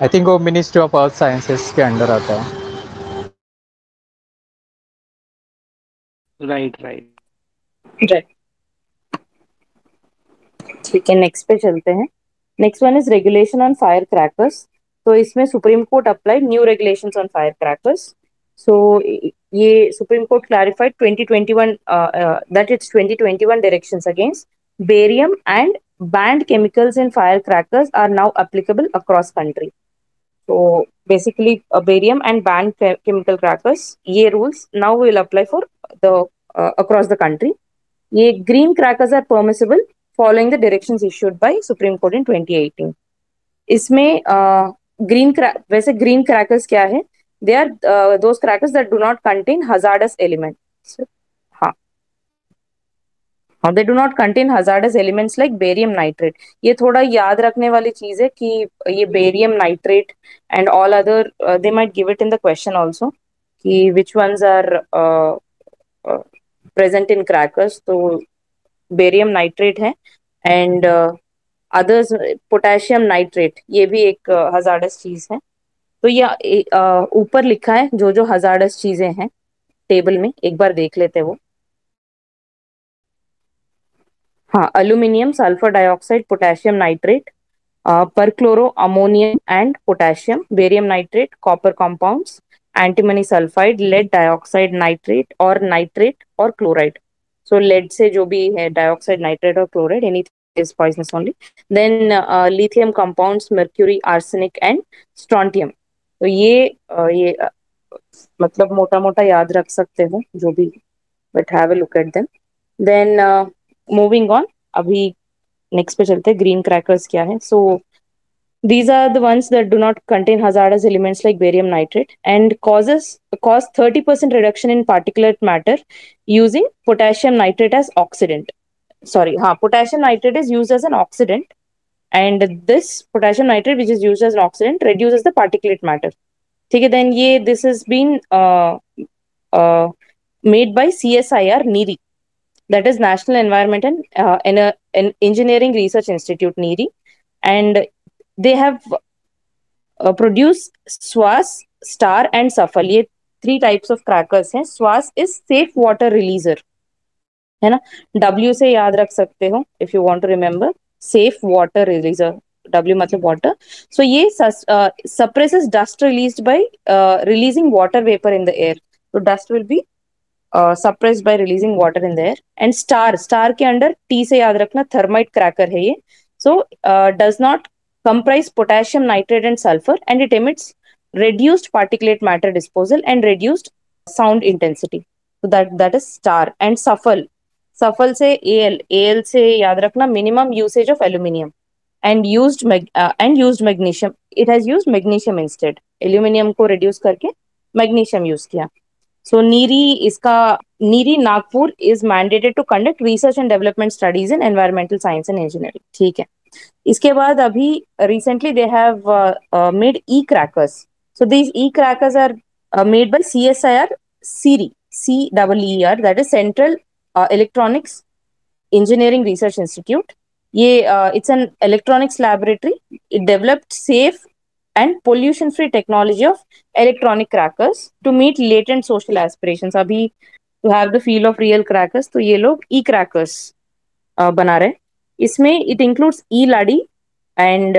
आई थिंक वो मिनिस्ट्री ऑफ अर्थ साइंसेस के अंडर आता है राइट राइट राइट ठीक है नेक्स्ट पे चलते हैं next one is regulation on fire crackers तो इसमें Supreme Court applied new regulations on fire crackers so ये Supreme Court clarified 2021 that it's 2021 directions against barium and banned chemicals in fire crackers are now applicable across country तो basically barium and banned chemical crackers ये rules now will apply for the across the country ये green crackers are permissible following the directions issued by Supreme Court in 2018 इसमें green uh, वैसे green crackers क्या है they are uh, those crackers that do not contain hazardous elements हाँ हाँ they do not contain hazardous elements like barium nitrate ये थोड़ा याद रखने वाली चीज है कि ये barium nitrate and all other they might give it in the question also कि which ones are present in crackers तो बेरियम नाइट्रेट है एंड अदर्स पोटेशियम नाइट्रेट ये भी एक हजार्डस uh, चीज है तो ये ऊपर लिखा है जो जो हजारस चीजें हैं टेबल में एक बार देख लेते वो हाँ aluminium sulphur dioxide potassium nitrate perchloro ammonium and potassium barium nitrate copper compounds antimony sulphide lead dioxide nitrate और नाइट्रेट और क्लोराइड सो लेड से जो भी है डाइऑक्साइड नाइट्रेट और chloride any is only then lithium uh, mercury arsenic and strontium तो ये ये मतलब मोटा मोटा याद रख सकते हो जो भी but have look at them then moving on अभी नेक्स्ट पे चलते हैं ग्रीन क्रैकर्स क्या है so these are the that do not contain hazardous elements like barium nitrate and causes cause thirty percent reduction in particular matter using potassium nitrate as oxidant sorry हाँ potassium nitrate is use as an oxidant And this potassium nitrate, which is used as an oxidant, reduces the particulate matter. Okay, then ye, this has been uh, uh, made by CSIR NERI, that is National Environment and, uh, Engineering Research Institute, NERI. And they have produced SWAS, STAR, and SAFAL. Ye three types of crackers. Hai. SWAS is Safe Water Releaser. है ना W से याद रख सकते हो if you want to remember. Safe water releaser W मतलब water so ये suppress dust release by releasing water vapour in the air तो dust will be suppress by releasing water in the air and star star के under T से याद रखना thermite cracker है ये so does not comprise potassium nitrate and sulphur and it emits reduced particulate matter disposal and reduced sound intensity that that is star and सफल सफल से A L A L से याद रखना minimum usage of aluminium and use and use magnesium it has use magnesium instead aluminium को reduce करके magnesium use किया so so, NEERI इसका NEERI Nagpur is mandated to conduct research and development studies in environmental science and engineering ठीक है इसके बाद अभी recently they have made E crackers so these E crackers are made by C S I R CEERI C double E R that is central electronics engineering research institute ये it's an electronics laboratory it developed safe and pollution free technology of electronic crackers to meet latent social aspirations अभी to have the feel of real crackers तो ये लोग E crackers बना रहे इसमें it includes E ladi and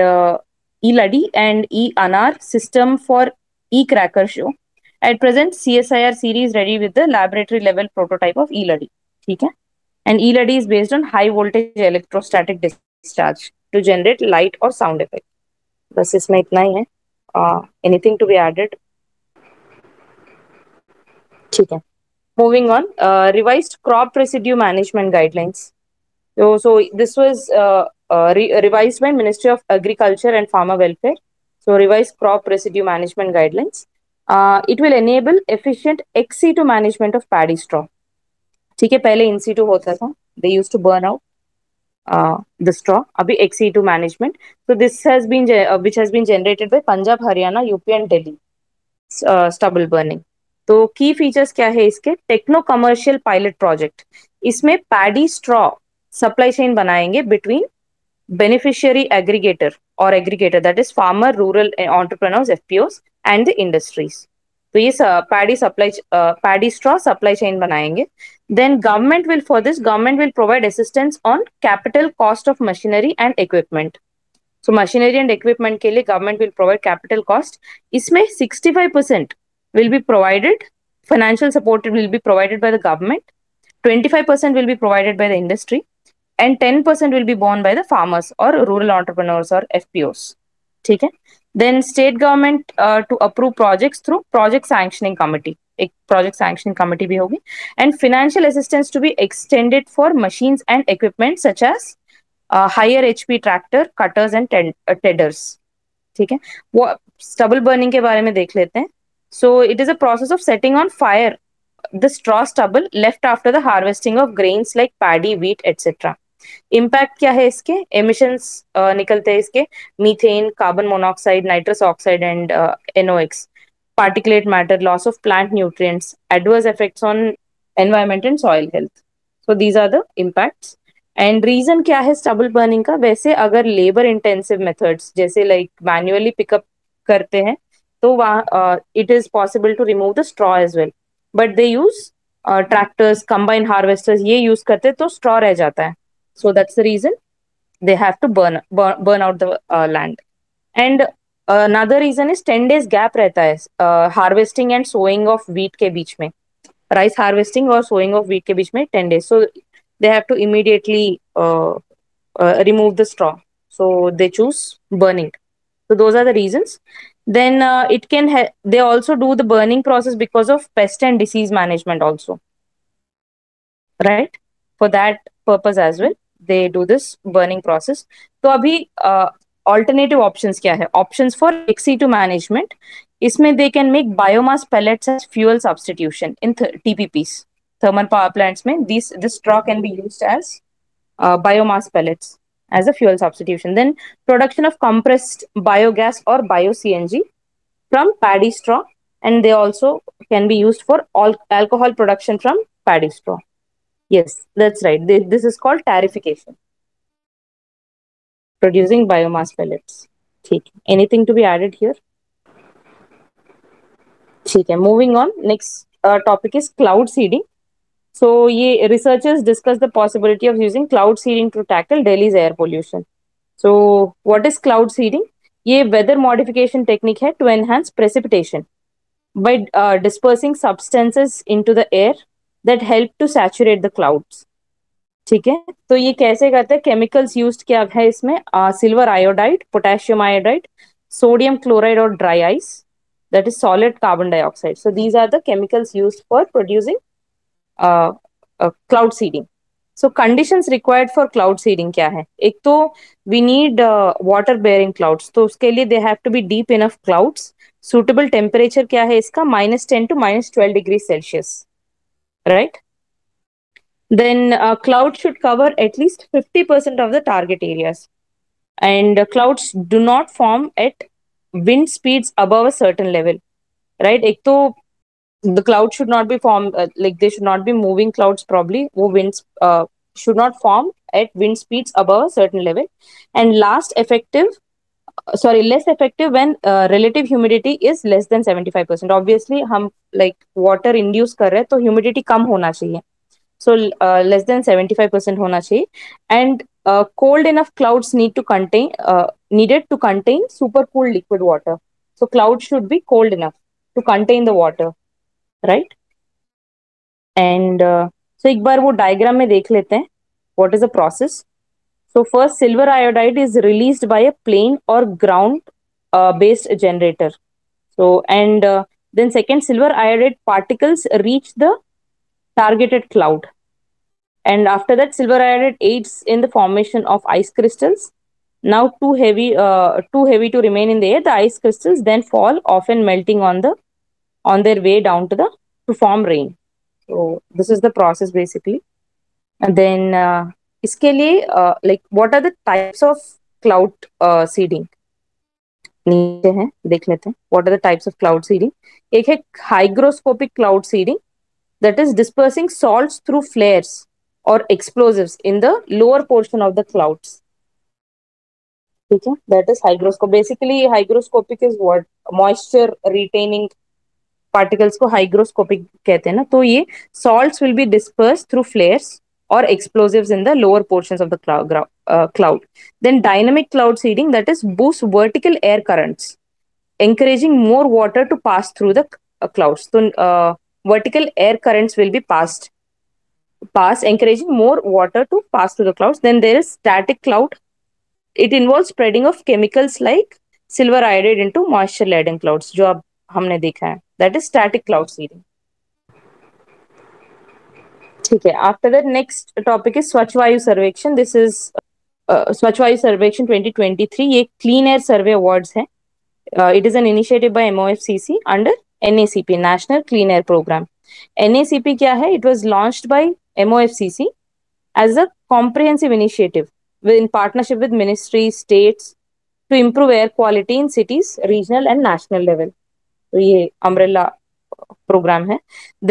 E ladi and E anar system for E cracker show At present, CSIR series ready with the laboratory level prototype of eLuddy. ठीक है and E ladi is based on high voltage electrostatic discharge to generate light और sound effect बस इसमें इतना ही है anything to be added ठीक है moving on revise crop residue management guidelines so this was revise by ministry of agriculture and farmers welfare so revise crop residue management guidelines it will enable efficient ex situ management of paddy straw ठीक है पहले in situ होता था they use to burn out the straw अभी ex situ management तो this has been which has been generated by Punjab Haryana UP and Delhi stubble burning तो की features क्या है इसके टेक्नो कमर्शियल पायलट प्रोजेक्ट इसमें पैडी स्ट्रॉ सप्लाई चेन बनाएंगे between beneficiary aggregator और aggregator that is farmer rural entrepreneurs FPOs and the industries तो ये paddy supply paddy straw supply chain बनाएंगे then government will for this government will provide assistance on capital cost of machinery and equipment so machinery and equipment के लिए government will provide capital cost इसमें sixty five percent will be provided financial support be provided by the government twenty five percent will be provided by the industry and ten percent will be borne by the farmers और rural entrepreneurs और fpos ठीक है then state government to approve project through project project committee एक project sanction committee भी होगी and financial assistance to be extended for machines and equipment such as higher HP tractor cutters and traders ठीक है वो stubble burning के बारे में देख लेते हैं so it is a process of setting on fire the straw stubble left after the harvesting of grains like paddy wheat etcetera impact क्या है इसके एमिशंस uh, निकलते हैं इसके methane carbon monoxide nitrous oxide and NOx particulate matter loss of plant nutrient adverse effect on environment and soil health so these are the impact and reason क्या है stubble burning का वैसे अगर labour intensive methods जैसे like manually pick up करते हैं तो वहाँ it is possible to remove the straw as well but they use tractors combine harvesters ये यूज करते हैं तो स्ट्रॉ रह जाता है So that's the reason they have to burn burn, burn out the uh, land. And another reason is 10 days gap रहता is uh, harvesting and sowing of wheat ke बीच rice harvesting or sowing of wheat ke बीच 10 days. So they have to immediately uh, uh, remove the straw. So they choose burning. So those are the reasons. Then uh, it can they also do the burning process because of pest and disease management also, right? For that purpose as well. They do this burning process तो अभी alternative options क्या है options for ex situ management इसमें they can make biomass pellets as fuel substitution in TPPs thermal power plants mein these this straw can be used as uh, biomass pellets as a fuel substitution then production of compressed biogas or bio cng from paddy straw and they also can be used for all alcohol production from paddy straw Yes, that's right. This is called tarification. Producing biomass pellets. anything to be added here? Okay. moving on next uh, topic is cloud seeding so ye researchers discuss the possibility of using cloud seeding to tackle delhi's air pollution so what is cloud seeding This weather modification technique hai to enhance precipitation by uh, dispersing substances into the air that help to saturate the clouds ठीक है तो ये कैसे करते हैं chemicals use क्या है इसमें silver iodide potassium iodide sodium chloride और dry ice that is solid carbon dioxide so these are the chemicals use for producing cloud seeding so condition required for cloud seeding क्या है एक तो we need water bearing clouds तो उसके लिए they have to be deep enough clouds suitable temperature क्या है इसका minus ten to minus twelve degree Celsius right? Then uh, cloud should cover at least 50% of the target areas. And uh, clouds do not form at wind speeds above a certain level, right? Ekto, the cloud should not be formed, uh, like they should not be moving clouds probably, wo winds uh, should not form at wind speeds above a certain level. And last effective uh, sorry less effective when uh, relative humidity is less than 75% obviously hum like water induce कर रहे हैं तो humidity कम होना चाहिए so less than seventy five percent होना चाहिए and cold enough clouds need to contain needed to contain super cooled liquid water so cloud should be cold enough to contain the water right and so एक बार वो diagram में देख लेते हैं what is a process so first silver iodide is release by a plane और ground based generator so and Then second, silver iodide particles reach the targeted cloud. And after that, silver iodide aids in the formation of ice crystals. Now too heavy, uh, too heavy to remain in the air, the ice crystals then fall, often melting on the on their way down to the to form rain. So this is the process basically. And then uh, इसके uh, like what are the types of cloud uh, seeding? नीचे है देख लेते हैं what are the types of cloud seeding एक है hygroscopic cloud seeding that is dispersing salt through flares और explosive in the lower portion of the clouds ठीक है that is hygroscope basically hygroscopic is what moisture retaining particles को hygroscopic कहते हैं ना तो ये salts will be disperse through flares or explosives in the lower portions of the cloud, uh, cloud. Then dynamic cloud seeding that is boosts vertical air currents, encouraging more water to pass through the uh, clouds. So uh, vertical air currents will be passed, pass encouraging more water to pass through the clouds. Then there is static cloud. It involves spreading of chemicals like silver iodide into moisture laden clouds, which we have seen. That is static cloud seeding. ठीक है after that next topic is Swachh वायु सर्वेक्षण this is Swachh वायु सर्वेक्षण 2023 ये clean air survey awards है it is an initiative by MOFCC under NACP national clean air programme NACP क्या है it was launched by MOFCC as a comprehensive initiative with in partnership with ministries, states to improve air quality in cities, regional and national level. तो ये umbrella programme है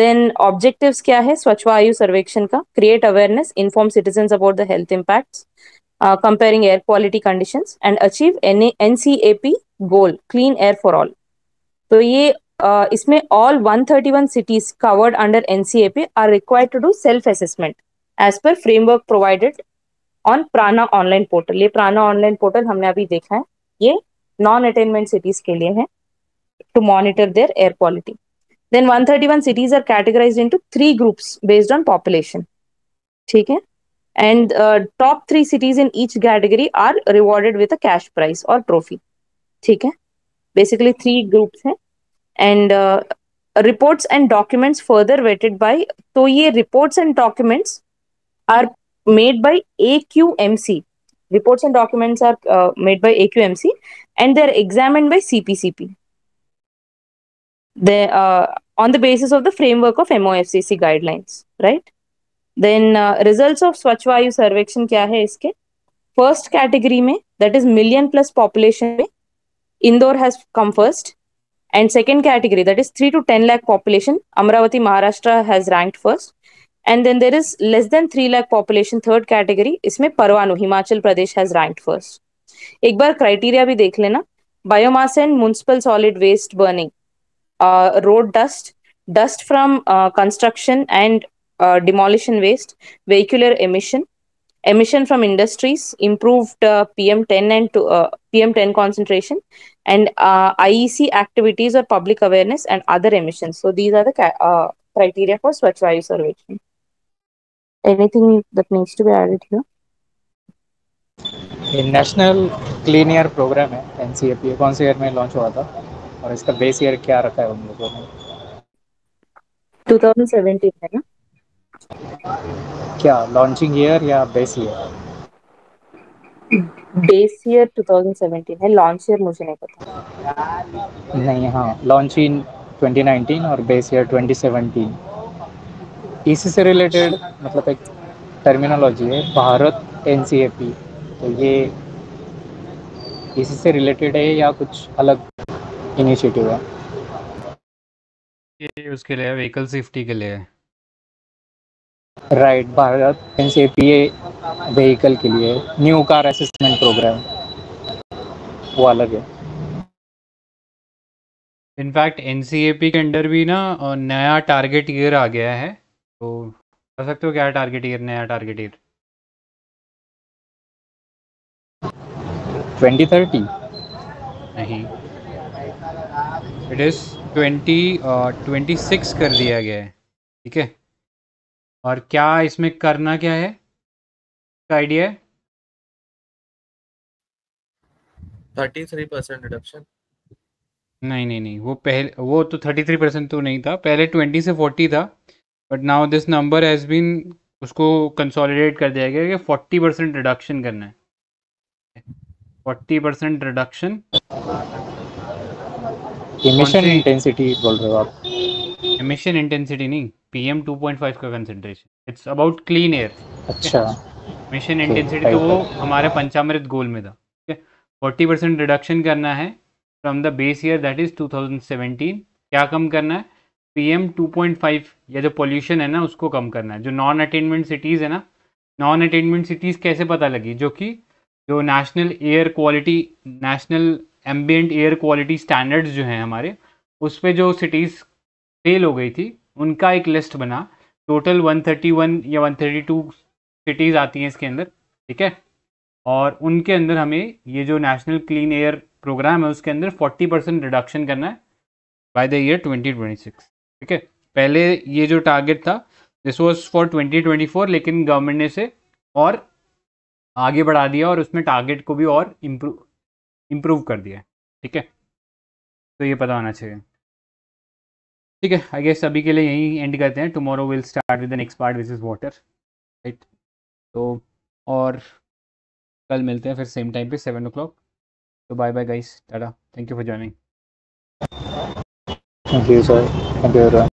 then objectives क्या है स्वच्छ वायु सर्वेक्षण का create awareness inform citizen about the health impact comparing air quality condition and achieve an N C A P goal clean air for all तो ये uh, इसमें all one thirty one cities covered under N C A P are required to do self assessment as per framework provided on PRANA online portal ये प्राना online portal हमने अभी देखा है ये non attainment cities के लिए है to monitor their air quality then 131 cities are categorized into three groups based on population okay and uh, top three cities in each category are rewarded with a cash prize or trophy okay basically three groups hai. and uh, reports and documents further vetted by so ye reports and documents are made by aqmc reports and documents are uh, made by aqmc and they are examined by cpcp they uh, on the basis of the framework of MOFCC guidelines, right? Then uh, results of Swachh Vayu Sarvekshan kya hai iske? First category mein, that is million plus population mein, Indore has come first. And second category, that is 3 to 10 lakh population, Amravati Maharashtra has ranked first. And then there is less than 3 lakh population, third category, isme Parvanu, Himachal Pradesh has ranked first. Ek bar criteria bhi dekh lena. Biomass and municipal solid waste burning uh, road dust, dust from uh, construction and uh, demolition waste, vehicular emission, emission from industries, improved uh, PM10 and to, uh, PM10 concentration, and uh, IEC activities or public awareness and other emissions. So these are the criteria for Swachh Vayu Survey. Anything that needs to be added here? ये National Clean Air Program, NCAP. एन कौन से year में और इसका base year क्या रखा है उन लोगों ने 2017 है ना क्या लॉन्चिंग ईयर या बेस ईयर बेस ईयर 2017 है लॉन्च ईयर मुझे नहीं पता नहीं हाँ लॉन्च इन 2019 और बेस ईयर 2017 इसी से रिलेटेड मतलब एक टर्मिनोलॉजी है भारत एनसीएपी तो ये इसी से रिलेटेड है या कुछ अलग इनिशिएटिव है ये उसके लिए व्हीकल सेफ्टी के लिए right Bharat N C P A vehicle के लिए न्यू कार असेसमेंट प्रोग्राम वो अलग है इनफैक्ट एन के अंडर भी ना नया टारगेट ईयर आ गया है तो कह सकते हो क्या टारगेट ईयर नया टारगेट ईयर 2030 नहीं it is twenty twenty six कर दिया गया है ठीक है और क्या इसमें करना क्या है आइडिया है थर्टी थ्री परसेंट रिडक्शन नहीं नहीं नहीं वो पहले वो तो थर्टी थ्री परसेंट तो नहीं था पहले ट्वेंटी से फोर्टी था but now this number has been उसको कंसोलिडेट कर दिया गया कि फोर्टी परसेंट रिडक्शन करना है forty percent reduction emission intensity बोल रहे हो आप इमिशन इंटेंसिटी नहीं पीएम 2.5 का concentration it's about clean air अच्छा इमिशन इंटेंसिटी तो वो हमारे पंचामृत गोल में था फोर्टी परसेंट रिडक्शन करना है from the base year that is 2017 क्या कम करना है पीएम 2.5 या जो पोल्यूशन है ना उसको कम करना है जो नॉन अटेनमेंट सिटीज़ है ना नॉन अटेनमेंट सिटीज़ कैसे पता लगी जो कि जो national air quality national ambient air quality standards जो हैं हमारे उस पर जो सिटीज़ फेल हो गई थी उनका एक लिस्ट बना टोटल 131 या 132 सिटीज़ आती हैं इसके अंदर ठीक है और उनके अंदर हमें ये जो नेशनल क्लीन एयर प्रोग्राम है उसके अंदर 40 परसेंट रिडक्शन करना है बाय द ईयर 2026 ठीक है पहले ये जो टारगेट था दिस वॉज फॉर 2024 लेकिन गवर्नमेंट ने इसे और आगे बढ़ा दिया और उसमें टारगेट को भी और इम्प्रूव इम्प्रूव कर दिया ठीक है तो ये पता होना चाहिए ठीक है आई गेस अभी के लिए यहीं एंड करते हैं tomorrow will start with next part which is water right तो और कल मिलते हैं फिर सेम टाइम पे सेवन ओ तो bye bye guys tata thank you for joining thank you sir thank you